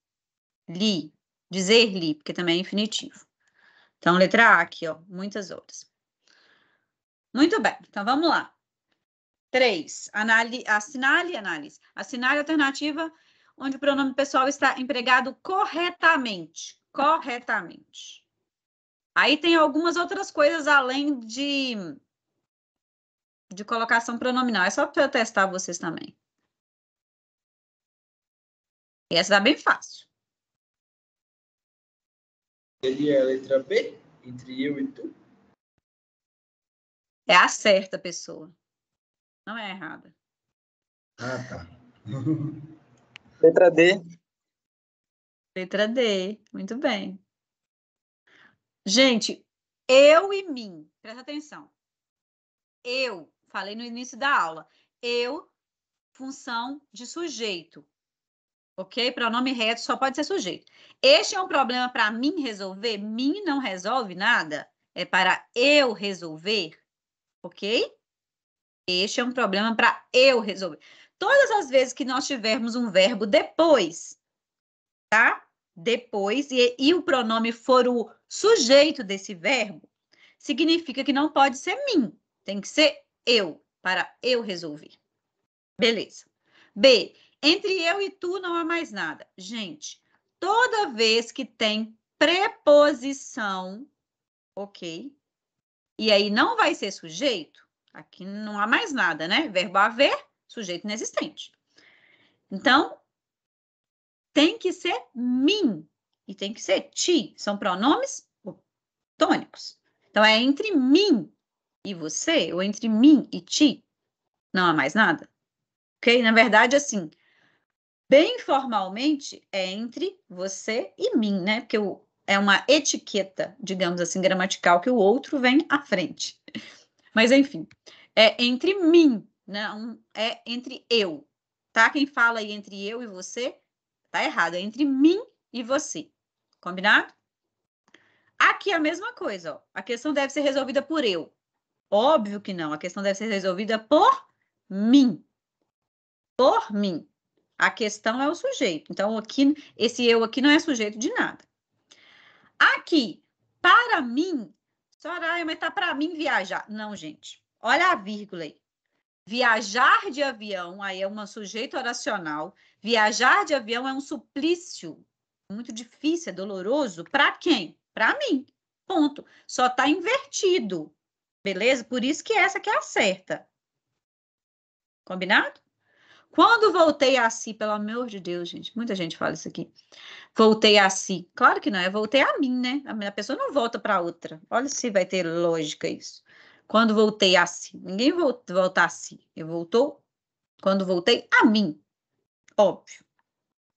Li. Dizer-lhe, porque também é infinitivo. Então, letra A aqui, ó, muitas outras. Muito bem, então vamos lá. Três, Assinale análise. Assinale a alternativa onde o pronome pessoal está empregado corretamente. Corretamente. Aí tem algumas outras coisas além de, de colocação pronominal. É só para testar vocês também. Essa dá tá bem fácil. Seria é a letra B, entre eu e tu? É a certa pessoa. Não é errada. Ah, tá. letra D. Letra D, muito bem. Gente, eu e mim, presta atenção. Eu, falei no início da aula, eu, função de sujeito ok? Pronome reto só pode ser sujeito. Este é um problema para mim resolver? Mim não resolve nada, é para eu resolver, ok? Este é um problema para eu resolver. Todas as vezes que nós tivermos um verbo depois, tá? Depois, e, e o pronome for o sujeito desse verbo, significa que não pode ser mim, tem que ser eu, para eu resolver. Beleza. B. Entre eu e tu não há mais nada. Gente, toda vez que tem preposição, ok? E aí não vai ser sujeito, aqui não há mais nada, né? Verbo haver, sujeito inexistente. Então, tem que ser mim e tem que ser ti, são pronomes tônicos. Então, é entre mim e você, ou entre mim e ti, não há mais nada. Ok? Na verdade, assim, Bem formalmente é entre você e mim, né? Porque o, é uma etiqueta, digamos assim, gramatical, que o outro vem à frente. Mas, enfim, é entre mim, não né? é entre eu, tá? Quem fala aí entre eu e você, tá errado, é entre mim e você, combinado? Aqui é a mesma coisa, ó. a questão deve ser resolvida por eu. Óbvio que não, a questão deve ser resolvida por mim. Por mim. A questão é o sujeito. Então, aqui, esse eu aqui não é sujeito de nada. Aqui, para mim, Soraya, mas tá para mim viajar. Não, gente. Olha a vírgula aí. Viajar de avião, aí é uma sujeito oracional. Viajar de avião é um suplício. Muito difícil, é doloroso. Para quem? Para mim. Ponto. Só tá invertido. Beleza? Por isso que essa que é a certa. Combinado? Quando voltei a si, pelo amor de Deus, gente, muita gente fala isso aqui. Voltei a si. Claro que não, é voltei a mim, né? A pessoa não volta para outra. Olha se vai ter lógica isso. Quando voltei a si. Ninguém volta, volta a si. Eu voltou quando voltei a mim. Óbvio.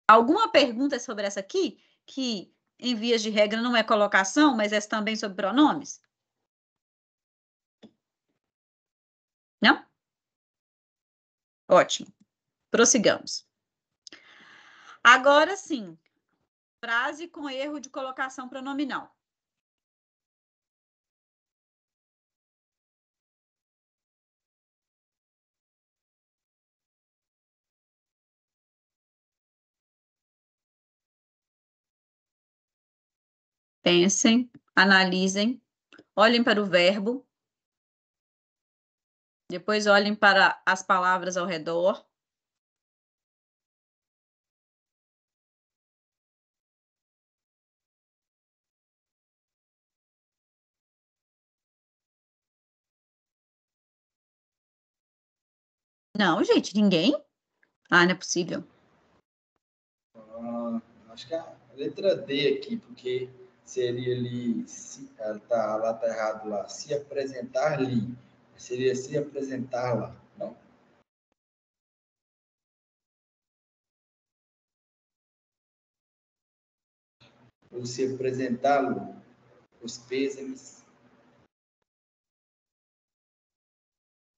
Alguma pergunta sobre essa aqui? Que em vias de regra não é colocação, mas é também sobre pronomes? Não? Ótimo. Prossigamos. Agora sim, frase com erro de colocação pronominal. Pensem, analisem, olhem para o verbo, depois olhem para as palavras ao redor Não, gente, ninguém? Ah, não é possível. Ah, acho que a letra D aqui, porque seria ali, se, ela tá, lá tá errado lá, se apresentar ali, seria se apresentar lá, não? Ou se apresentá-lo, os pêsames.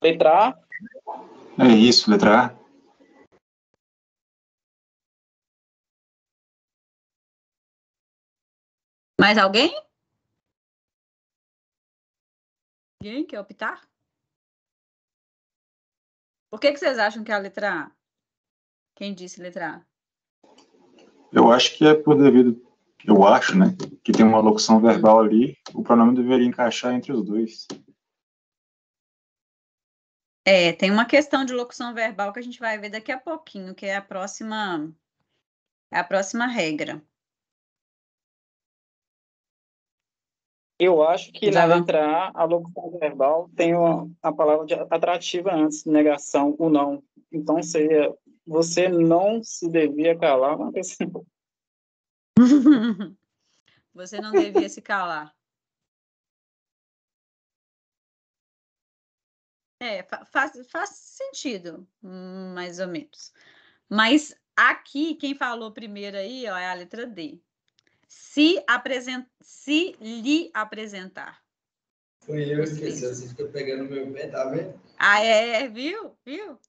Letra A? É isso, letra A. Mais alguém? Alguém quer optar? Por que, que vocês acham que é a letra A? Quem disse letra A? Eu acho que é por devido, eu acho, né, que tem uma locução verbal ali, o pronome deveria encaixar entre os dois. É, tem uma questão de locução verbal que a gente vai ver daqui a pouquinho, que é a próxima, é a próxima regra. Eu acho que na letra A, a locução verbal tem a palavra de atrativa antes, negação, o não. Então seria você não se devia calar, mas... Assim. você não devia se calar. É, faz, faz sentido, hum, mais ou menos. Mas aqui, quem falou primeiro aí, ó, é a letra D. Se, apresent... se lhe apresentar. foi eu que esqueci, você ficou pegando meu pé, tá vendo? Ah, é, é viu? Viu?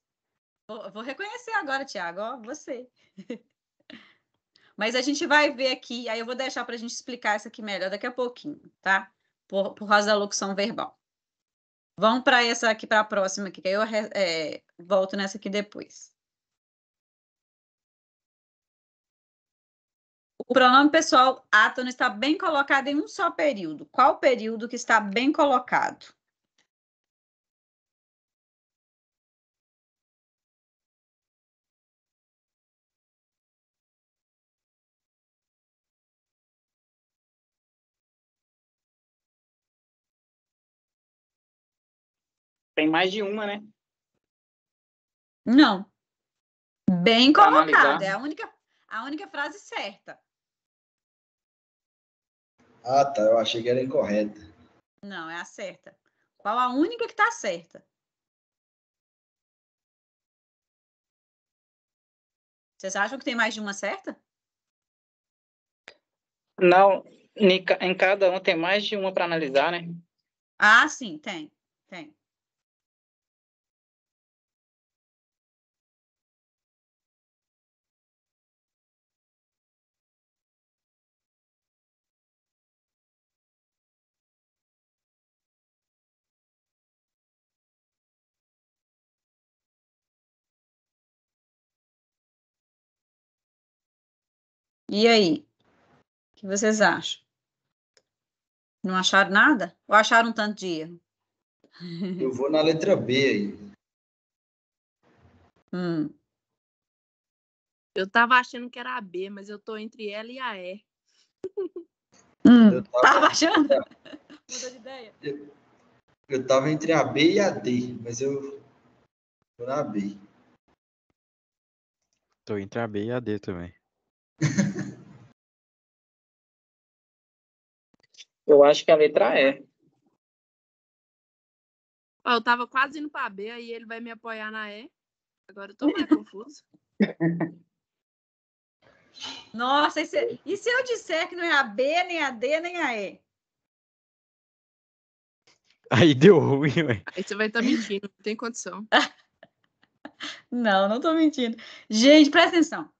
Vou, vou reconhecer agora, Tiago, você. Mas a gente vai ver aqui, aí eu vou deixar para a gente explicar isso aqui melhor daqui a pouquinho, tá? Por, por causa da locução verbal. Vamos para essa aqui, para a próxima, que eu é, volto nessa aqui depois. O pronome pessoal átono está bem colocado em um só período. Qual período que está bem colocado? Tem mais de uma, né? Não. Bem colocada. É a única, a única frase certa. Ah, tá. Eu achei que era incorreta. Não, é a certa. Qual a única que está certa? Vocês acham que tem mais de uma certa? Não, em cada um tem mais de uma para analisar, né? Ah, sim, tem, tem. E aí? O que vocês acham? Não acharam nada? Ou acharam um tanto de erro? Eu vou na letra B aí. Hum. Eu tava achando que era a B, mas eu tô entre ela e a E. Hum, eu tava, tava achando? Mudou de ideia? Eu, eu tava entre a B e a D, mas eu vou na B. Tô entre a B e a D também. Eu acho que a letra E. eu tava quase indo a B, aí ele vai me apoiar na E. Agora eu tô mais confuso. Nossa, e se, e se eu disser que não é a B, nem a D, nem a E? Aí deu ruim, ué. Aí você vai estar tá mentindo, não tem condição. não, não tô mentindo. Gente, presta atenção.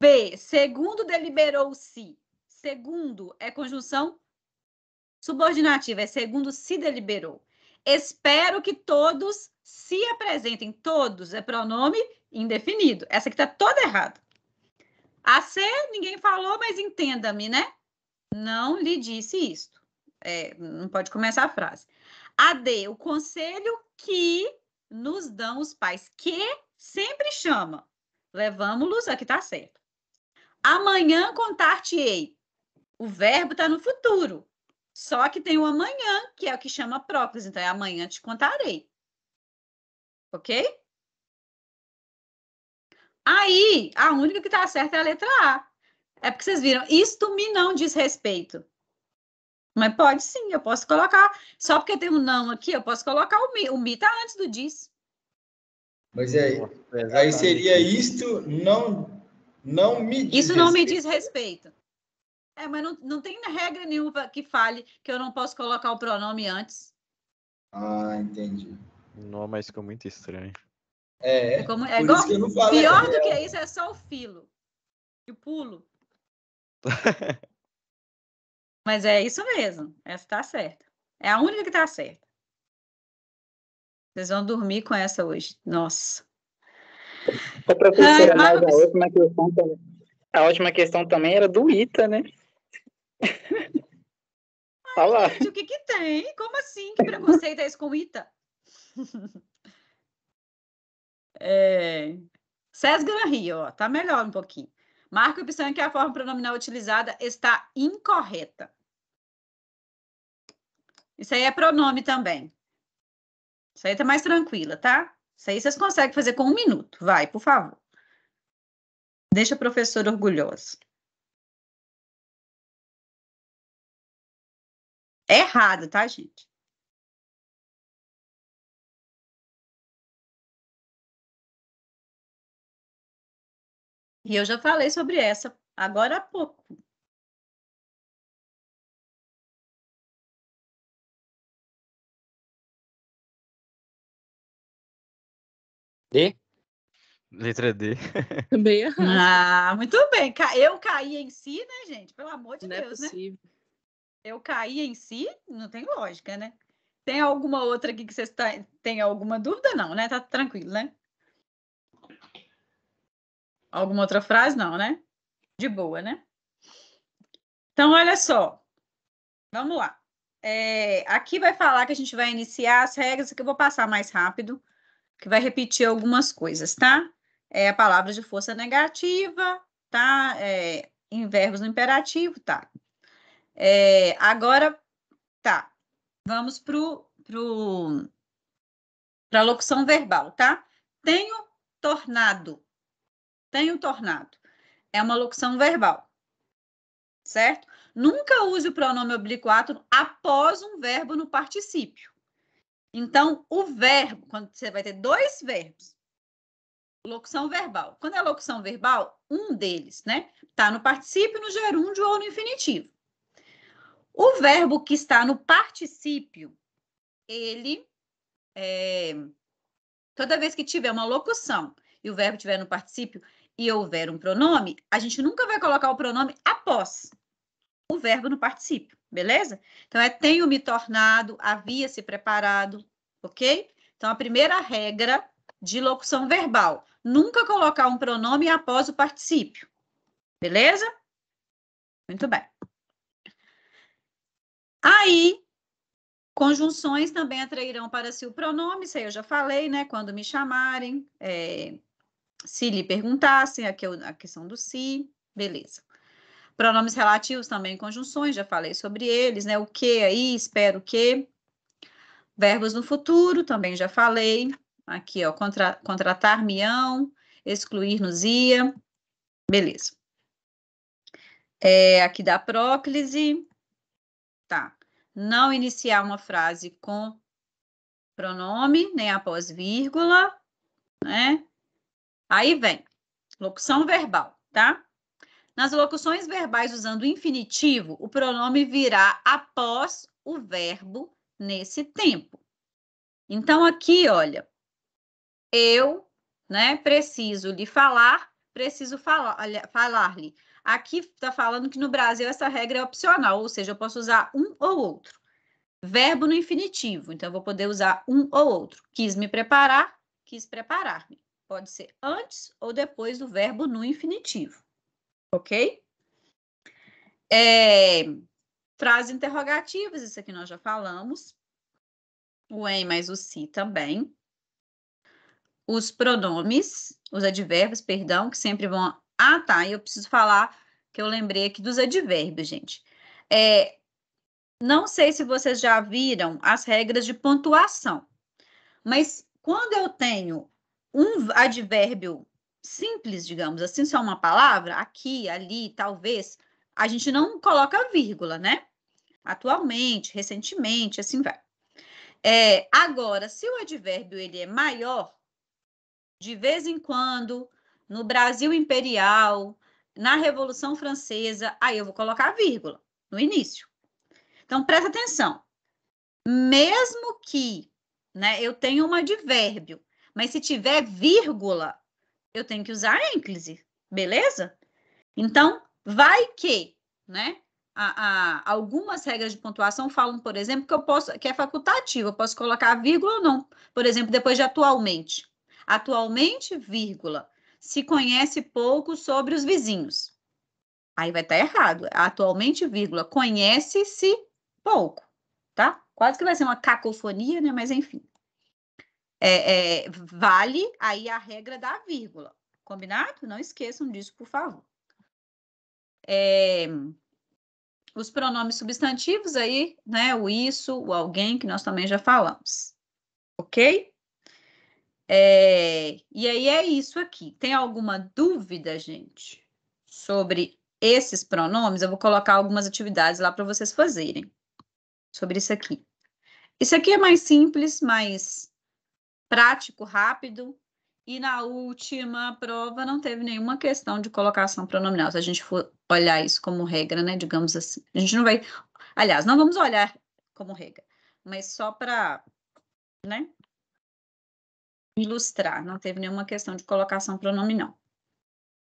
B, segundo deliberou-se. Segundo é conjunção Subordinativa, é segundo se deliberou. Espero que todos se apresentem. Todos é pronome indefinido. Essa aqui tá toda errada. A ser, ninguém falou, mas entenda-me, né? Não lhe disse isto. É, não pode começar a frase. A D, o conselho que nos dão os pais, que sempre chama. Levamos-los, aqui tá certo. Amanhã contar-te-ei. O verbo está no futuro. Só que tem o amanhã, que é o que chama próprios. Então, é amanhã te contarei. Ok? Aí, a única que está certa é a letra A. É porque vocês viram, isto me não diz respeito. Mas pode sim, eu posso colocar. Só porque tem um não aqui, eu posso colocar o mi. O mi está antes do diz. Mas é, aí, aí seria isto não, não me diz Isso não respeito. me diz respeito. É, mas não, não tem regra nenhuma que fale que eu não posso colocar o pronome antes. Ah, entendi. Não, mas ficou muito estranho. É, é, é Como, é igual, pior do que é. isso é só o filo e o pulo. mas é isso mesmo, essa tá certa. É a única que tá certa. Vocês vão dormir com essa hoje. Nossa. Ô, professora, Ai, mas... a, última questão, a última questão também era do ITA, né? Ai, gente, o que que tem? Como assim? Que preconceito é esse com Ita? é... Sesgran Rio, ó, tá melhor um pouquinho. Marco opção que é a forma pronominal utilizada está incorreta. Isso aí é pronome também. Isso aí tá mais tranquila, tá? Isso aí vocês conseguem fazer com um minuto. Vai, por favor. Deixa a professora orgulhosa. errado, tá, gente? E eu já falei sobre essa agora há pouco. D? Letra D. Também é errado. Ah, muito bem. Eu caí em si, né, gente? Pelo amor de Não é Deus, é possível. né? eu caí em si, não tem lógica, né? Tem alguma outra aqui que vocês tá, tem alguma dúvida? Não, né? Tá tranquilo, né? Alguma outra frase? Não, né? De boa, né? Então, olha só. Vamos lá. É, aqui vai falar que a gente vai iniciar as regras, que eu vou passar mais rápido, que vai repetir algumas coisas, tá? É a palavra de força negativa, tá? É, em verbos no imperativo, tá? É, agora, tá. Vamos para pro, pro, a locução verbal, tá? Tenho tornado. Tenho tornado. É uma locução verbal, certo? Nunca use o pronome oblíquo átono após um verbo no particípio. Então, o verbo, quando você vai ter dois verbos, locução verbal. Quando é locução verbal, um deles, né, tá no particípio, no gerúndio ou no infinitivo. O verbo que está no particípio, ele é, toda vez que tiver uma locução e o verbo tiver no particípio e houver um pronome, a gente nunca vai colocar o pronome após o verbo no particípio, beleza? Então é tenho me tornado, havia se preparado, ok? Então a primeira regra de locução verbal, nunca colocar um pronome após o particípio, beleza? Muito bem. Aí, conjunções também atrairão para si o pronome, isso aí eu já falei, né? Quando me chamarem, é, se lhe perguntassem, aqui a questão do se, beleza. Pronomes relativos também, conjunções, já falei sobre eles, né? O que aí, espero que. Verbos no futuro, também já falei. Aqui, ó, contra, contratar-me-ão, excluir-nos-ia. Beleza. É, aqui da próclise, Tá. Não iniciar uma frase com pronome, nem após vírgula, né? Aí vem locução verbal, tá? Nas locuções verbais usando infinitivo, o pronome virá após o verbo nesse tempo. Então, aqui, olha, eu, né, preciso lhe falar, preciso falar-lhe. Falar Aqui está falando que no Brasil essa regra é opcional, ou seja, eu posso usar um ou outro. Verbo no infinitivo, então eu vou poder usar um ou outro. Quis me preparar, quis preparar-me. Pode ser antes ou depois do verbo no infinitivo, ok? É, frases interrogativas, isso aqui nós já falamos. O em mais o si também. Os pronomes, os advérbios, perdão, que sempre vão ah, tá. Eu preciso falar que eu lembrei aqui dos advérbios, gente. É, não sei se vocês já viram as regras de pontuação, mas quando eu tenho um advérbio simples, digamos assim, só uma palavra, aqui, ali, talvez, a gente não coloca vírgula, né? Atualmente, recentemente, assim vai. É, agora, se o advérbio ele é maior, de vez em quando, no Brasil Imperial, na Revolução Francesa, aí eu vou colocar vírgula no início. Então, presta atenção. Mesmo que né, eu tenha um advérbio, mas se tiver vírgula, eu tenho que usar ênclise, beleza? Então, vai que, né? A, a, algumas regras de pontuação falam, por exemplo, que eu posso, que é facultativo, eu posso colocar vírgula ou não. Por exemplo, depois de atualmente. Atualmente, vírgula se conhece pouco sobre os vizinhos. Aí vai estar tá errado. Atualmente, vírgula, conhece-se pouco, tá? Quase que vai ser uma cacofonia, né? Mas enfim. É, é, vale aí a regra da vírgula. Combinado? Não esqueçam disso, por favor. É, os pronomes substantivos aí, né? O isso, o alguém, que nós também já falamos. Ok? É, e aí é isso aqui. Tem alguma dúvida, gente, sobre esses pronomes? Eu vou colocar algumas atividades lá para vocês fazerem sobre isso aqui. Isso aqui é mais simples, mais prático, rápido. E na última prova não teve nenhuma questão de colocação pronominal. Se a gente for olhar isso como regra, né, digamos assim. A gente não vai. Aliás, não vamos olhar como regra, mas só para, né, ilustrar, não teve nenhuma questão de colocação pronome, não.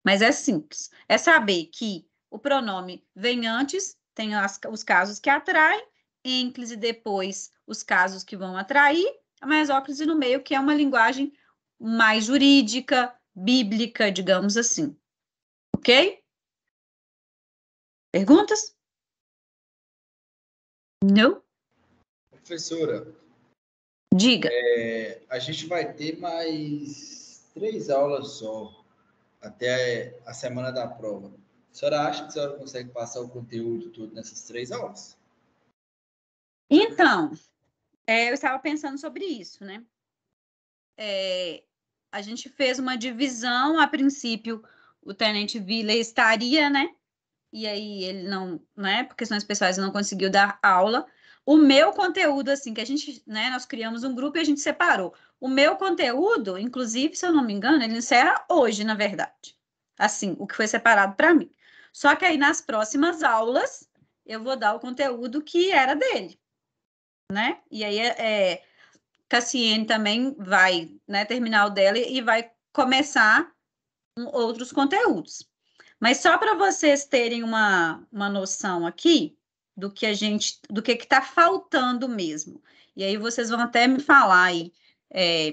Mas é simples. É saber que o pronome vem antes, tem as, os casos que atraem, ênclise depois, os casos que vão atrair, mas óclise no meio, que é uma linguagem mais jurídica, bíblica, digamos assim. Ok? Perguntas? Não? Professora, Diga. É, a gente vai ter mais três aulas só até a semana da prova. A senhora acha que a senhora consegue passar o conteúdo todo nessas três aulas? Então, é, eu estava pensando sobre isso, né? É, a gente fez uma divisão, a princípio, o Tenente Vila estaria, né? E aí ele não, né? Por questões pessoais, não conseguiu dar aula. O meu conteúdo, assim, que a gente, né, nós criamos um grupo e a gente separou. O meu conteúdo, inclusive, se eu não me engano, ele encerra hoje, na verdade. Assim, o que foi separado para mim. Só que aí nas próximas aulas, eu vou dar o conteúdo que era dele, né? E aí, é, é Cassiane também vai, né, terminar o dela e vai começar outros conteúdos. Mas só para vocês terem uma, uma noção aqui, do que a gente, do que está faltando mesmo. E aí vocês vão até me falar aí é,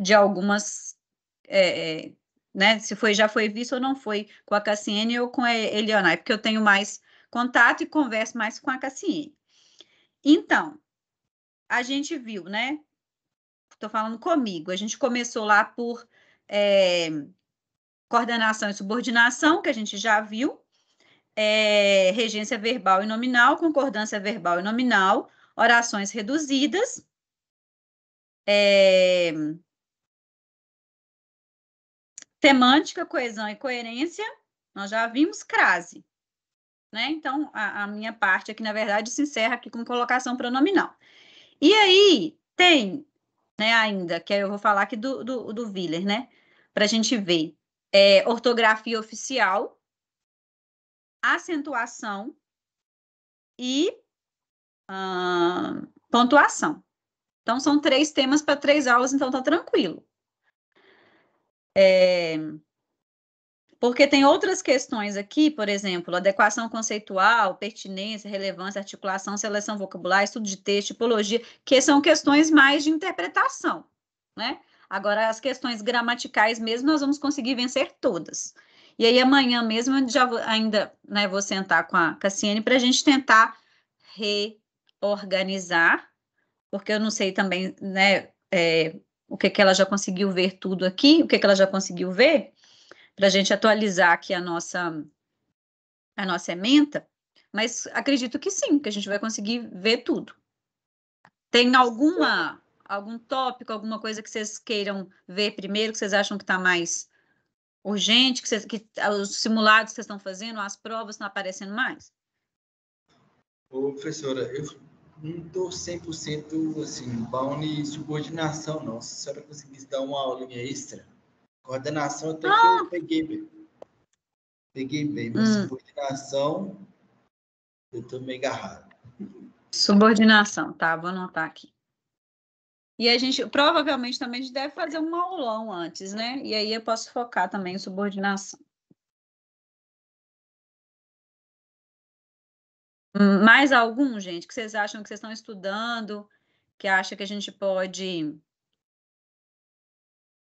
de algumas, é, é, né? Se foi já foi visto ou não foi com a Cassiane ou com a Eliana, é porque eu tenho mais contato e converso mais com a Cassiane. Então, a gente viu, né? Estou falando comigo. A gente começou lá por é, coordenação e subordinação, que a gente já viu, é, regência verbal e nominal, concordância verbal e nominal, orações reduzidas, é, temântica, coesão e coerência, nós já vimos crase. Né? Então, a, a minha parte aqui, na verdade, se encerra aqui com colocação pronominal. E aí, tem, né, ainda, que eu vou falar aqui do, do, do Willer, né? Para a gente ver. É, ortografia oficial, acentuação e ah, pontuação. Então, são três temas para três aulas, então tá tranquilo. É, porque tem outras questões aqui, por exemplo, adequação conceitual, pertinência, relevância, articulação, seleção vocabular, estudo de texto, tipologia, que são questões mais de interpretação, né? Agora, as questões gramaticais mesmo, nós vamos conseguir vencer todas. E aí amanhã mesmo eu já vou, ainda né, vou sentar com a Cassiane para a gente tentar reorganizar, porque eu não sei também né, é, o que, que ela já conseguiu ver tudo aqui, o que, que ela já conseguiu ver, para a gente atualizar aqui a nossa, a nossa ementa. Mas acredito que sim, que a gente vai conseguir ver tudo. Tem alguma algum tópico, alguma coisa que vocês queiram ver primeiro, que vocês acham que está mais urgente que, vocês, que os simulados que vocês estão fazendo, as provas estão aparecendo mais? Ô, professora, eu não estou 100% assim, bom em subordinação, não. Se a senhora conseguisse dar uma aulinha extra, coordenação até ah. que eu peguei bem. Peguei bem, mas hum. subordinação eu estou meio agarrado. Subordinação, tá, vou anotar aqui. E a gente provavelmente também a gente deve fazer um aulão antes, né? E aí eu posso focar também em subordinação. Hum, mais algum, gente, que vocês acham que vocês estão estudando, que acha que a gente pode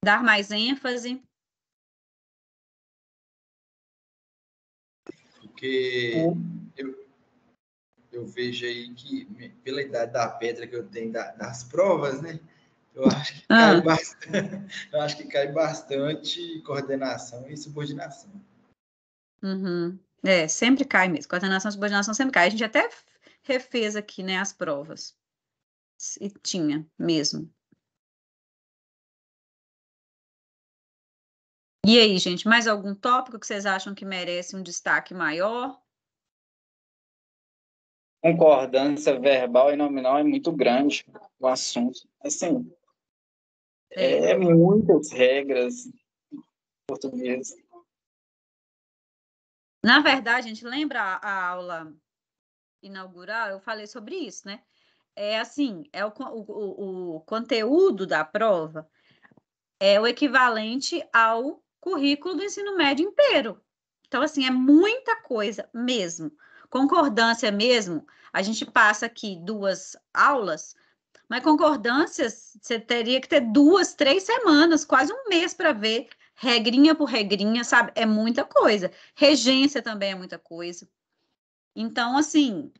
dar mais ênfase? Porque eu, eu vejo aí que, pela idade da pedra que eu tenho da, das provas, né? Eu acho, que ah. cai bastante, eu acho que cai bastante coordenação e subordinação. Uhum. É, sempre cai mesmo. Coordenação e subordinação sempre cai. A gente até refez aqui, né, as provas. E tinha mesmo. E aí, gente, mais algum tópico que vocês acham que merece um destaque maior? concordância verbal e nominal é muito grande o assunto. Assim, é, é, é muitas regras portuguesas. Na verdade, a gente lembra a aula inaugural, eu falei sobre isso, né? É assim, é o, o, o conteúdo da prova é o equivalente ao currículo do ensino médio inteiro. Então, assim, é muita coisa mesmo. Concordância mesmo, a gente passa aqui duas aulas, mas concordâncias você teria que ter duas, três semanas, quase um mês para ver, regrinha por regrinha, sabe? É muita coisa. Regência também é muita coisa. Então, assim,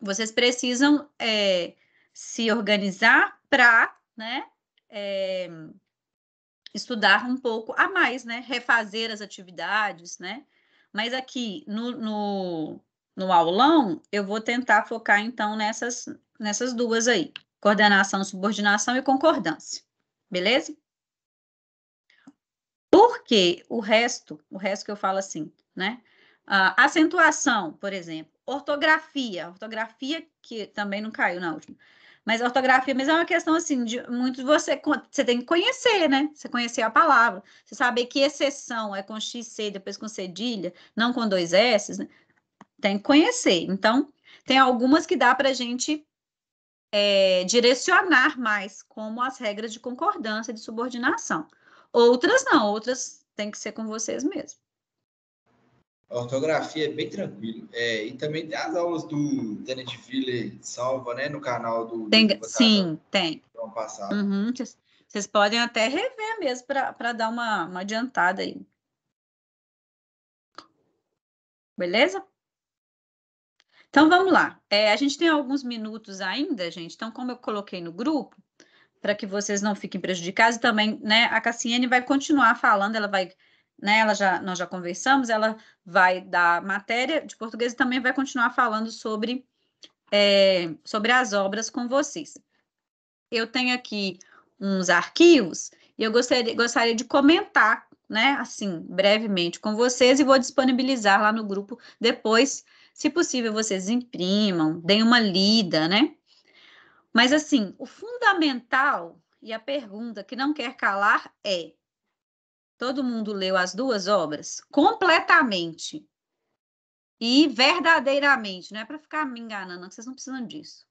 vocês precisam é, se organizar para, né? É, estudar um pouco a mais, né? Refazer as atividades, né? Mas aqui no, no, no aulão, eu vou tentar focar então nessas, nessas duas aí: coordenação, subordinação e concordância. Beleza? Porque o resto, o resto que eu falo assim, né? Uh, acentuação, por exemplo, ortografia, ortografia que também não caiu na última. Mas ortografia, mas é uma questão assim, de muito você, você tem que conhecer, né? Você conhecer a palavra, você saber que exceção é com XC, depois com cedilha, não com dois S, né? tem que conhecer. Então, tem algumas que dá para a gente é, direcionar mais, como as regras de concordância e de subordinação. Outras não, outras tem que ser com vocês mesmo. A ortografia é bem tranquilo. É, e também tem as aulas do Tenet Ville salva, né? No canal do. Tem, do sim, tem. ano passado. Uhum, vocês podem até rever mesmo para dar uma, uma adiantada aí. Beleza? Então vamos lá. É, a gente tem alguns minutos ainda, gente. Então, como eu coloquei no grupo, para que vocês não fiquem prejudicados, e também, né, a Cassiane vai continuar falando, ela vai, né, ela já, nós já conversamos, ela vai dar matéria de português e também vai continuar falando sobre, é, sobre as obras com vocês. Eu tenho aqui uns arquivos e eu gostaria, gostaria de comentar, né, assim, brevemente com vocês e vou disponibilizar lá no grupo depois se possível, vocês imprimam, deem uma lida, né? Mas assim, o fundamental e a pergunta que não quer calar é: todo mundo leu as duas obras completamente e verdadeiramente, não é para ficar me enganando, vocês não precisam disso.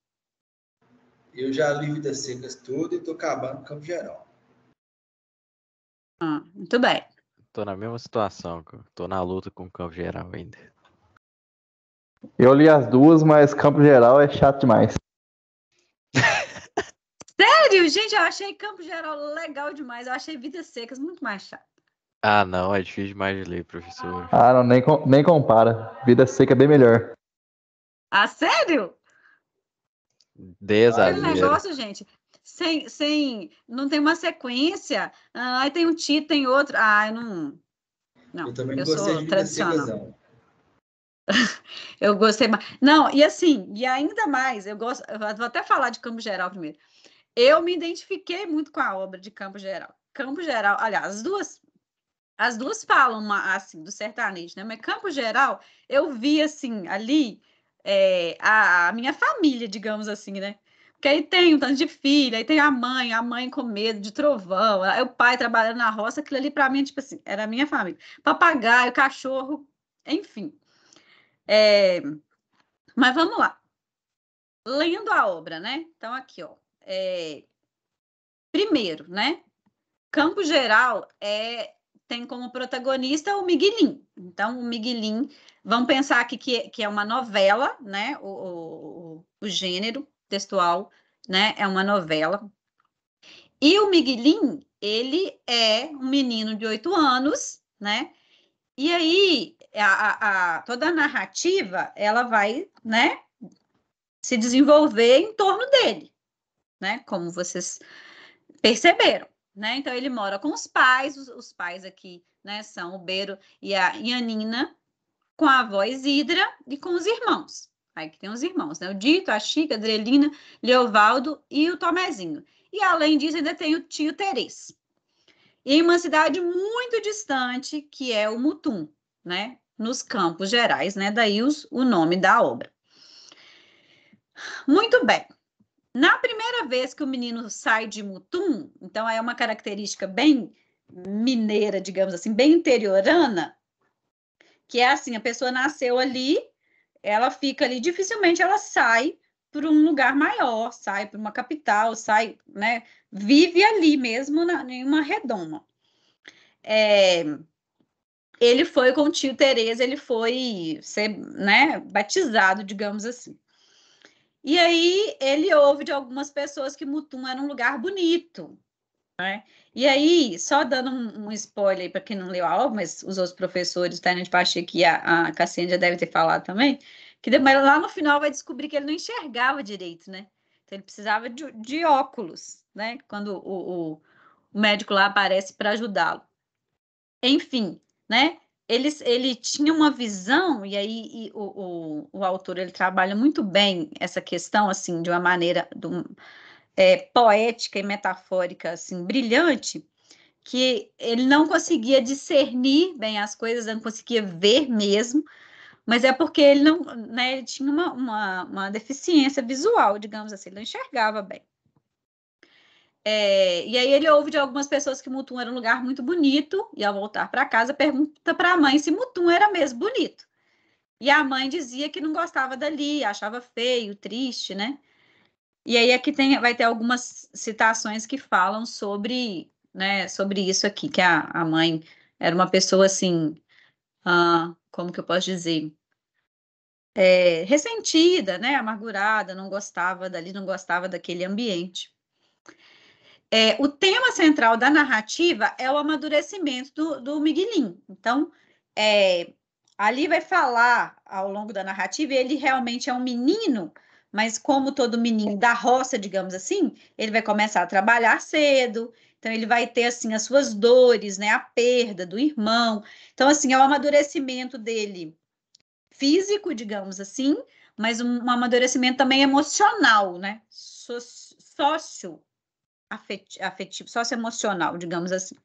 Eu já li Vidas Secas tudo e estou acabando Campo Geral. Ah, muito bem. Estou na mesma situação, estou na luta com o Campo Geral ainda. Eu li as duas, mas Campo Geral é chato demais. Sério, gente, eu achei Campo Geral legal demais. Eu achei Vidas Secas muito mais chato. Ah, não, é difícil demais de ler, professor. Ah, não, nem, nem compara. Vida Seca é bem melhor. Ah, sério? Desagradável. a o negócio, gente, sem, sem, não tem uma sequência, ah, aí tem um título, tem outro, ah, eu não, não, eu, também eu sou tradicional. eu gostei mais. Não, e assim, e ainda mais, eu gosto, eu vou até falar de Campo Geral primeiro. Eu me identifiquei muito com a obra de Campo Geral. Campo Geral, aliás, as duas as duas falam uma, assim do sertanejo, né? Mas Campo Geral, eu vi assim ali é, a, a minha família, digamos assim, né? Porque aí tem um tanto de filha, aí tem a mãe, a mãe com medo de trovão, aí o pai trabalhando na roça, aquilo ali para mim, tipo assim, era a minha família. Papagaio, cachorro, enfim. É, mas vamos lá. Lendo a obra, né? Então, aqui, ó. É, primeiro, né? Campo Geral é tem como protagonista o Miguelin. Então, o Miguelin, vamos pensar aqui que, é, que é uma novela, né? O, o, o gênero textual, né? É uma novela. E o Miguelin, ele é um menino de oito anos, né? E aí, a, a, toda a narrativa ela vai, né, se desenvolver em torno dele, né? Como vocês perceberam, né? Então ele mora com os pais, os, os pais aqui, né, são o Beiro e a Yanina, com a avó Isidra e com os irmãos. Aí que tem os irmãos, né? O Dito, a Chica, a Drelina, Leovaldo e o Tomezinho. E além disso, ainda tem o tio Teres. Em uma cidade muito distante, que é o Mutum, né, nos campos gerais, né, daí os, o nome da obra. Muito bem. Na primeira vez que o menino sai de Mutum, então é uma característica bem mineira, digamos assim, bem interiorana, que é assim, a pessoa nasceu ali, ela fica ali, dificilmente ela sai para um lugar maior, sai para uma capital, sai, né? Vive ali mesmo na, em uma redoma. É, ele foi com o tio Tereza, ele foi ser, né, batizado, digamos assim. E aí ele ouve de algumas pessoas que Mutum era um lugar bonito, né? E aí, só dando um, um spoiler para quem não leu a obra, mas os outros professores, o de Pacheco e a, a Cassandra deve ter falado também, que depois, lá no final vai descobrir que ele não enxergava direito, né? Então ele precisava de, de óculos, né? Quando o, o, o médico lá aparece para ajudá-lo. Enfim, né? Ele, ele tinha uma visão, e aí e o, o, o, autor ele trabalha muito bem essa questão, assim, de uma maneira é, poética e metafórica, assim, brilhante, que ele não conseguia discernir bem as coisas, não conseguia ver mesmo, mas é porque ele não, né, ele tinha uma, uma, uma deficiência visual, digamos assim, ele não enxergava bem. É, e aí ele ouve de algumas pessoas que Mutum era um lugar muito bonito, e ao voltar para casa pergunta para a mãe se Mutum era mesmo bonito. E a mãe dizia que não gostava dali, achava feio, triste, né? E aí aqui tem, vai ter algumas citações que falam sobre, né, sobre isso aqui, que a, a mãe era uma pessoa assim, ah, como que eu posso dizer? É, ressentida, né, amargurada, não gostava dali, não gostava daquele ambiente. É, o tema central da narrativa é o amadurecimento do, do Miguelin. Então, é, ali vai falar ao longo da narrativa, ele realmente é um menino, mas como todo menino da roça, digamos assim, ele vai começar a trabalhar cedo, então ele vai ter assim as suas dores, né, a perda do irmão. Então assim, é o amadurecimento dele físico, digamos assim, mas um, um amadurecimento também emocional, né? Sócio afetivo, afetivo socioemocional, digamos assim.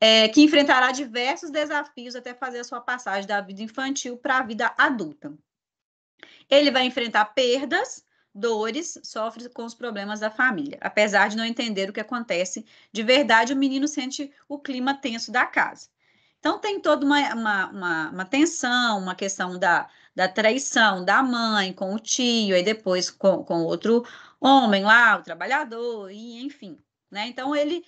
É, que enfrentará diversos desafios até fazer a sua passagem da vida infantil para a vida adulta. Ele vai enfrentar perdas, dores, sofre com os problemas da família. Apesar de não entender o que acontece de verdade, o menino sente o clima tenso da casa. Então, tem toda uma, uma, uma, uma tensão, uma questão da, da traição da mãe com o tio, e depois com, com outro homem lá, o trabalhador, e enfim. Né? Então, ele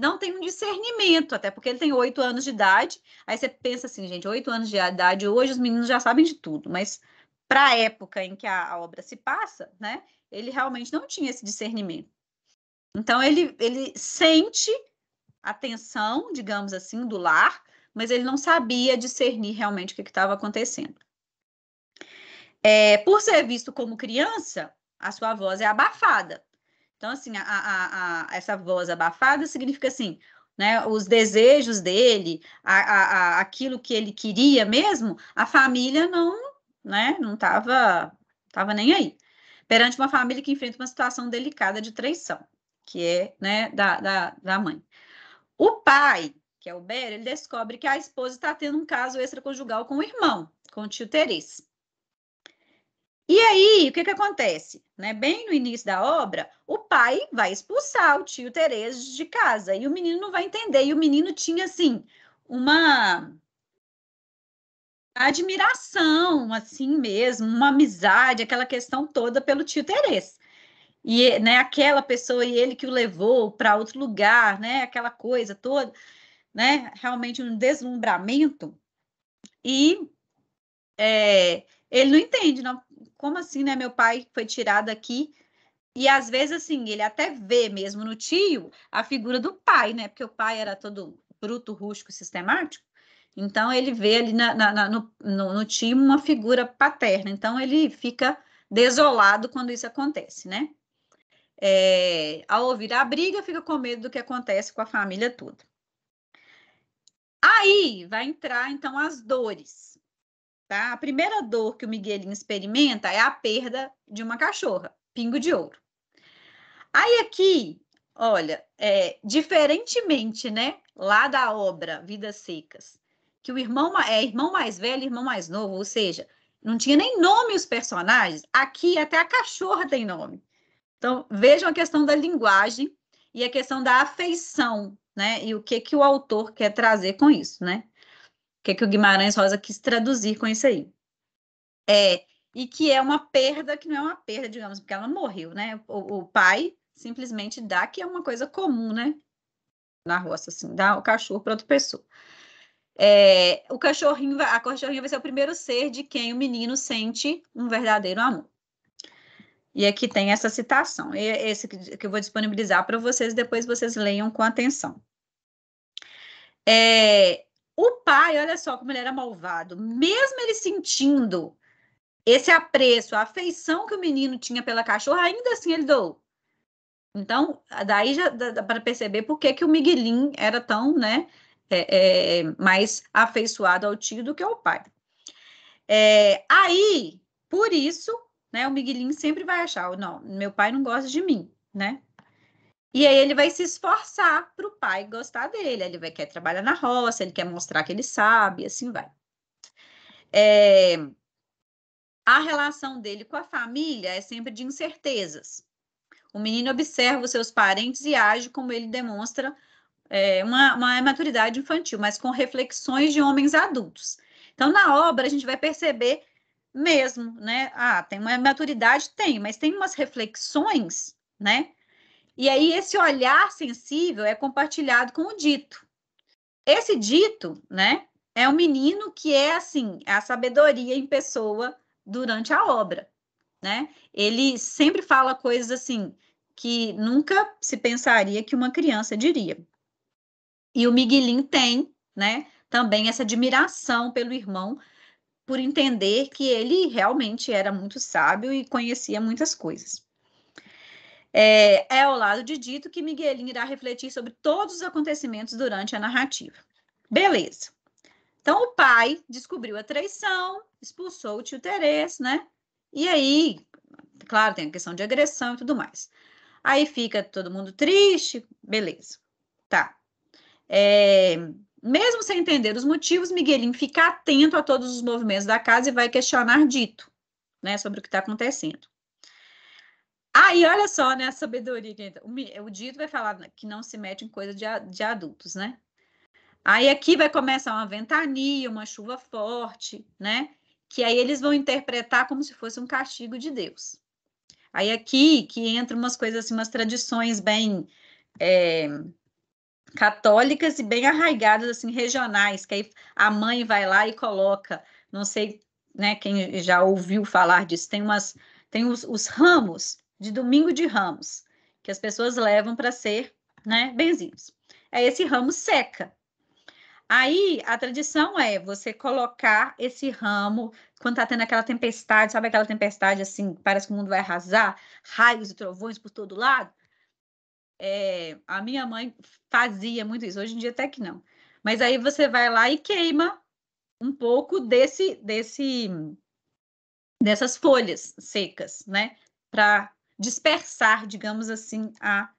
não tem um discernimento, até porque ele tem oito anos de idade. Aí você pensa assim, gente, oito anos de idade, hoje os meninos já sabem de tudo, mas para a época em que a, a obra se passa, né, ele realmente não tinha esse discernimento. Então, ele, ele sente a tensão, digamos assim, do lar, mas ele não sabia discernir realmente o que estava acontecendo. É, por ser visto como criança, a sua voz é abafada. Então, assim, a, a, a, essa voz abafada significa assim, né, os desejos dele, aquilo que ele queria mesmo, a família não, né, não estava estava nem aí. Perante uma família que enfrenta uma situação delicada de traição, que é, né, da, da, da mãe. O pai que é o Bério, ele descobre que a esposa está tendo um caso extraconjugal com o irmão, com o tio Teres. E aí, o que, que acontece? Né? Bem no início da obra, o pai vai expulsar o tio Terez de casa e o menino não vai entender. E o menino tinha, assim, uma admiração, assim mesmo, uma amizade, aquela questão toda pelo tio Terez. E né, aquela pessoa e ele que o levou para outro lugar, né, aquela coisa toda né? Realmente um deslumbramento e é, ele não entende, não. Como assim, né? Meu pai foi tirado aqui e às vezes assim ele até vê mesmo no tio a figura do pai, né? Porque o pai era todo bruto, rústico, sistemático. Então ele vê ali na, na, na, no, no, no tio uma figura paterna. Então ele fica desolado quando isso acontece, né? É, ao ouvir a briga, fica com medo do que acontece com a família toda. Aí vai entrar então as dores. Tá? A primeira dor que o Miguelinho experimenta é a perda de uma cachorra, pingo de ouro. Aí aqui, olha, é, diferentemente, né, lá da obra Vidas Secas, que o irmão é irmão mais velho, irmão mais novo, ou seja, não tinha nem nome os personagens. Aqui até a cachorra tem nome. Então vejam a questão da linguagem e a questão da afeição, né? E o que que o autor quer trazer com isso, né? O que que o Guimarães Rosa quis traduzir com isso aí? É, e que é uma perda que não é uma perda, digamos, porque ela morreu, né? O, o pai simplesmente dá que é uma coisa comum, né? Na roça, assim, dá o cachorro para outra pessoa. É, o cachorrinho, a cachorrinha vai ser o primeiro ser de quem o menino sente um verdadeiro amor. E aqui tem essa citação, é esse que eu vou disponibilizar para vocês, depois vocês leiam com atenção. É, o pai, olha só como ele era malvado, mesmo ele sentindo esse apreço, a afeição que o menino tinha pela cachorra, ainda assim ele dou. Então, daí já dá para perceber por que, que o Miguelinho era tão, né, é, é, mais afeiçoado ao tio do que ao pai. É, aí, por isso, né? O Miguelinho sempre vai achar, não, meu pai não gosta de mim, né? E aí ele vai se esforçar para o pai gostar dele. Ele vai querer trabalhar na roça, ele quer mostrar que ele sabe, assim vai. É... A relação dele com a família é sempre de incertezas. O menino observa os seus parentes e age como ele demonstra é, uma, uma maturidade infantil, mas com reflexões de homens adultos. Então, na obra, a gente vai perceber mesmo, né? Ah, tem uma maturidade? Tem, mas tem umas reflexões, né? E aí esse olhar sensível é compartilhado com o dito. Esse dito, né, é um menino que é assim, a sabedoria em pessoa durante a obra, né? Ele sempre fala coisas assim que nunca se pensaria que uma criança diria. E o Miguelin tem, né, também essa admiração pelo irmão, por entender que ele realmente era muito sábio e conhecia muitas coisas. É, é ao lado de dito que Miguelinho irá refletir sobre todos os acontecimentos durante a narrativa. Beleza. Então, o pai descobriu a traição, expulsou o tio Terês, né? E aí, claro, tem a questão de agressão e tudo mais. Aí fica todo mundo triste, beleza. Tá. É, mesmo sem entender os motivos, Miguelinho fica atento a todos os movimentos da casa e vai questionar dito, né, sobre o que está acontecendo. Aí, olha só, né, a sabedoria. O, o dito vai falar que não se mete em coisa de, de adultos, né? Aí aqui vai começar uma ventania, uma chuva forte, né? Que aí eles vão interpretar como se fosse um castigo de Deus. Aí aqui que entra umas coisas assim, umas tradições bem é, católicas e bem arraigadas, assim, regionais, que aí a mãe vai lá e coloca. Não sei, né, quem já ouviu falar disso, tem umas, tem os, os ramos de domingo de ramos, que as pessoas levam para ser, né, benzidos. É esse ramo seca. Aí a tradição é você colocar esse ramo quando tá tendo aquela tempestade, sabe aquela tempestade assim, parece que o mundo vai arrasar, raios e trovões por todo lado? É, a minha mãe fazia muito isso, hoje em dia até que não. Mas aí você vai lá e queima um pouco desse, desse dessas folhas secas, né? Para dispersar, digamos assim, a,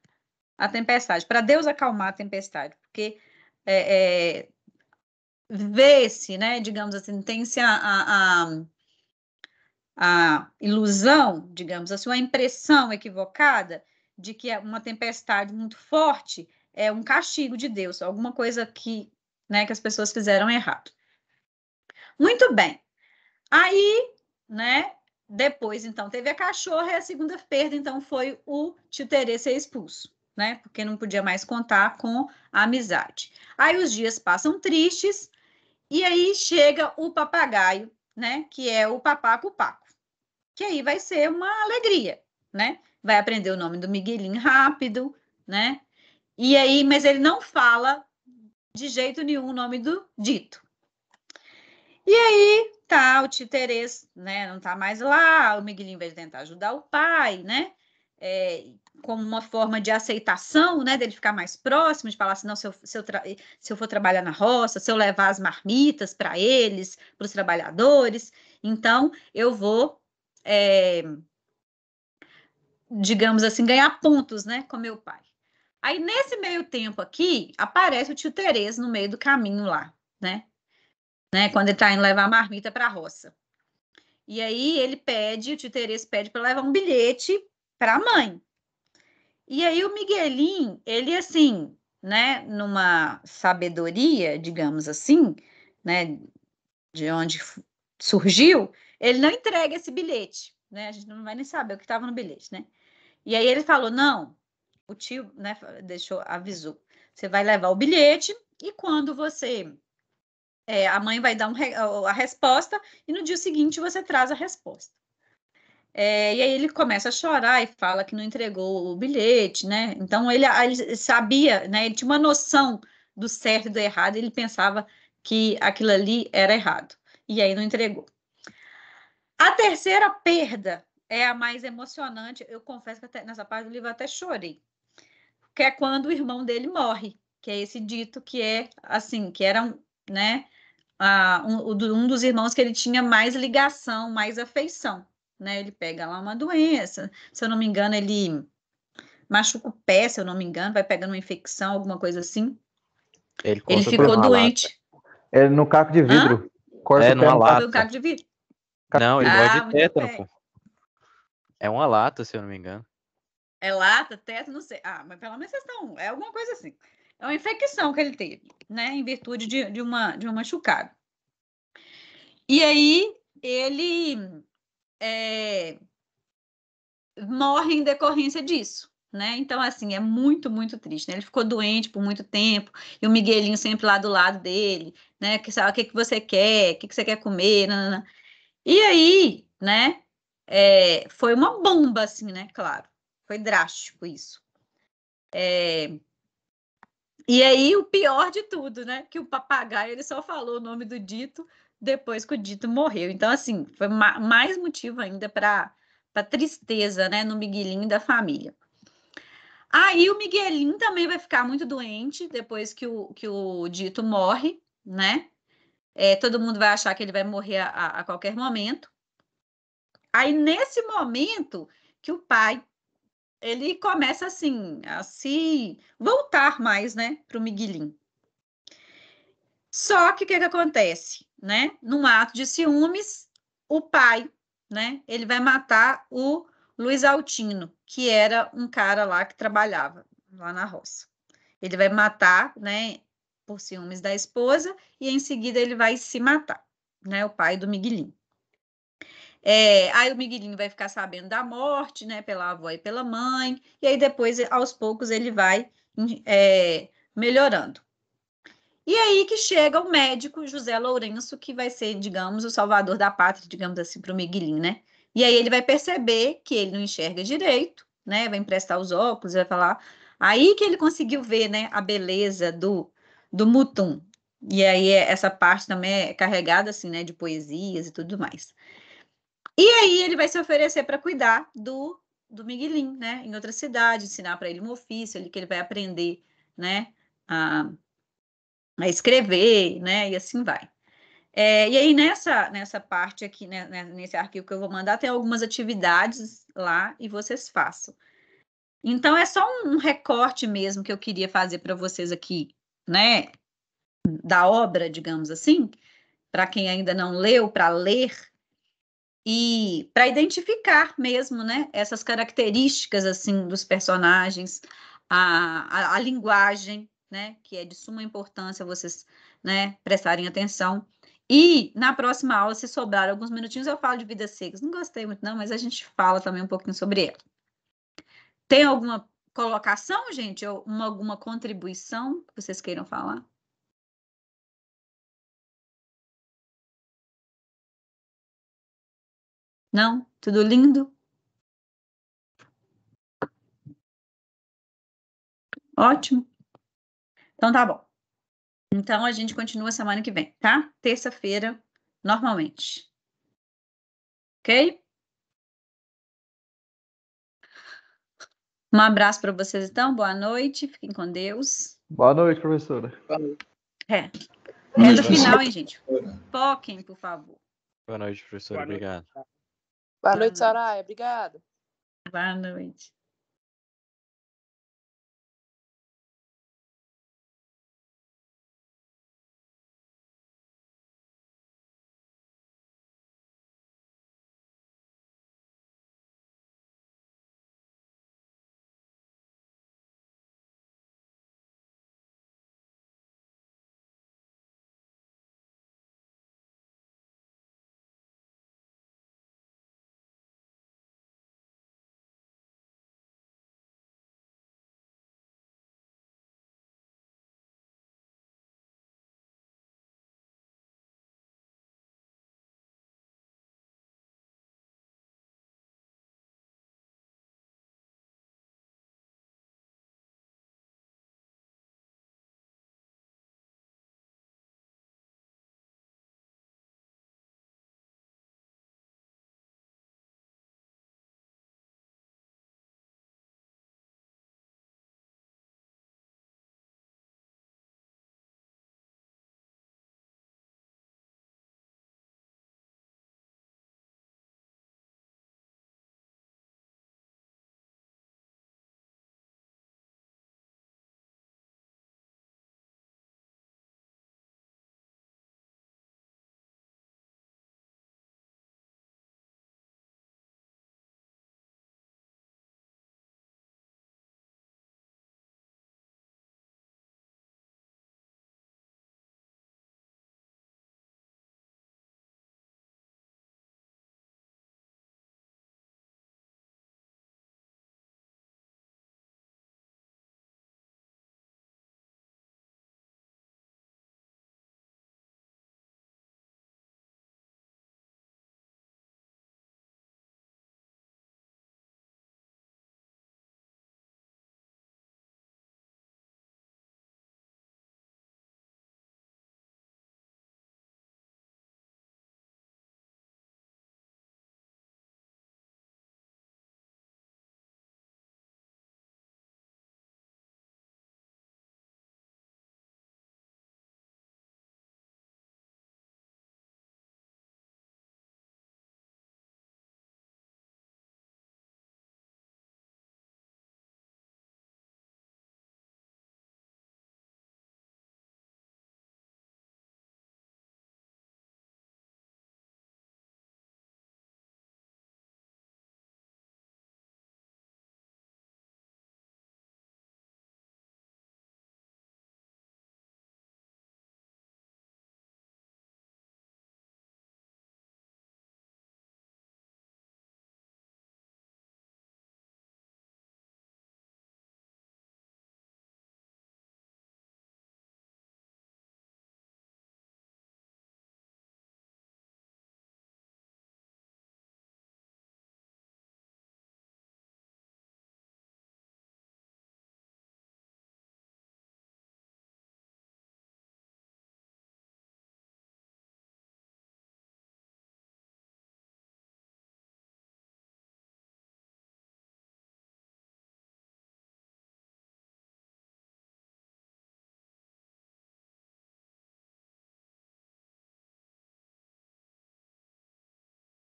a tempestade, para Deus acalmar a tempestade, porque é, é, vê-se, né, digamos assim, tem-se a, a, a, a, ilusão, digamos assim, uma impressão equivocada de que é uma tempestade muito forte é um castigo de Deus, alguma coisa que, né, que as pessoas fizeram errado. Muito bem. Aí, né, depois, então, teve a cachorra e a segunda perda, então, foi o tio Terê ser expulso, né, porque não podia mais contar com a amizade. Aí os dias passam tristes e aí chega o papagaio, né, que é o papaco paco, que aí vai ser uma alegria, né? vai aprender o nome do Miguelinho rápido, né? E aí, mas ele não fala de jeito nenhum o nome do dito. E aí tá o titerês, né? Não tá mais lá. O Miguelinho vai tentar ajudar o pai, né? É, como uma forma de aceitação, né? Dele ficar mais próximo, de falar assim: não, se eu, se eu, se eu for trabalhar na roça, se eu levar as marmitas para eles, para os trabalhadores, então eu vou. É, digamos assim, ganhar pontos, né, com meu pai. Aí nesse meio tempo aqui, aparece o tio Tereza no meio do caminho lá, né? Né, quando ele tá indo levar a marmita para a roça. E aí ele pede, o tio Tereza pede para levar um bilhete para a mãe. E aí o Miguelinho, ele assim, né, numa sabedoria, digamos assim, né, de onde surgiu, ele não entrega esse bilhete, né? A gente não vai nem saber o que estava no bilhete, né? E aí ele falou: não, o tio né, deixou, avisou. Você vai levar o bilhete e quando você. É, a mãe vai dar um, a resposta e no dia seguinte você traz a resposta. É, e aí ele começa a chorar e fala que não entregou o bilhete, né? Então ele, ele sabia, né? Ele tinha uma noção do certo e do errado, ele pensava que aquilo ali era errado. E aí não entregou. A terceira perda é a mais emocionante. Eu confesso que até, nessa parte do livro eu até chorei, que é quando o irmão dele morre, que é esse dito que é assim, que era um, né, um, um dos irmãos que ele tinha mais ligação, mais afeição, né? Ele pega lá uma doença, se eu não me engano, ele machuca o pé, se eu não me engano, vai pegando uma infecção, alguma coisa assim. Ele, ele ficou doente. Lata. É no caco de vidro. Corta é, numa lata. No caco de vidro. Não, ele ah, morre de tétano, pô. É uma lata, se eu não me engano. É lata, teto, não sei. Ah, mas pelo menos vocês estão. É alguma coisa assim. É uma infecção que ele teve, né? Em virtude de, de, uma, de uma machucada. E aí ele é, morre em decorrência disso. Né? Então, assim, é muito, muito triste, né? Ele ficou doente por muito tempo, e o Miguelinho sempre lá do lado dele, né? Que sabe o que, que você quer, o que, que você quer comer, nanana. E aí, né? é, foi uma bomba, assim, né? Claro, foi drástico isso. É, e aí, o pior de tudo, né? Que o papagaio ele só falou o nome do Dito depois que o Dito morreu. Então, assim, foi ma mais motivo ainda para tristeza, né? No Miguelinho da família. Aí o Miguelinho também vai ficar muito doente depois que o, que o Dito morre, né? É, todo mundo vai achar que ele vai morrer a, a qualquer momento. Aí, nesse momento que o pai ele começa assim a se voltar mais, né, para o Miguelinho. Só que o que, que acontece, né? Num ato de ciúmes, o pai, né, ele vai matar o Luiz Altino, que era um cara lá que trabalhava lá na roça. Ele vai matar, né, por ciúmes da esposa e em seguida ele vai se matar, né, o pai do Miguelinho. É, aí o Miguelinho vai ficar sabendo da morte, né, pela avó e pela mãe, e aí depois, aos poucos, ele vai é, melhorando. E aí que chega o médico José Lourenço, que vai ser, digamos, o salvador da pátria, digamos assim, para o Miguelinho, né? E aí ele vai perceber que ele não enxerga direito, né? Vai emprestar os óculos, vai falar. Aí que ele conseguiu ver, né, a beleza do, do mutum. E aí essa parte também é carregada, assim, né, de poesias e tudo mais. E aí ele vai se oferecer para cuidar do, do Miguelinho, né? Em outra cidade, ensinar para ele um ofício ali que ele vai aprender, né? A, a escrever, né? E assim vai. É, e aí nessa, nessa parte aqui, né, né nesse arquivo que eu vou mandar, tem algumas atividades lá e vocês façam. Então é só um recorte mesmo que eu queria fazer para vocês aqui, né? Da obra, digamos assim, para quem ainda não leu, para ler, e para identificar mesmo, né, essas características assim dos personagens, a, a, a, linguagem, né, que é de suma importância vocês, né, prestarem atenção. E na próxima aula, se sobrar alguns minutinhos, eu falo de vidas secas. Não gostei muito não, mas a gente fala também um pouquinho sobre ela. Tem alguma colocação, gente, ou uma, alguma contribuição que vocês queiram falar? Não? Tudo lindo? Ótimo. Então tá bom. Então a gente continua semana que vem, tá? Terça-feira, normalmente. Ok? Um abraço para vocês então, boa noite, fiquem com Deus. Boa noite, professora. Boa noite. É. é do final, hein, gente? Foquem, por favor. Boa noite, professora. Boa noite. Obrigado. Boa noite, Saraya. Obrigada. Boa noite.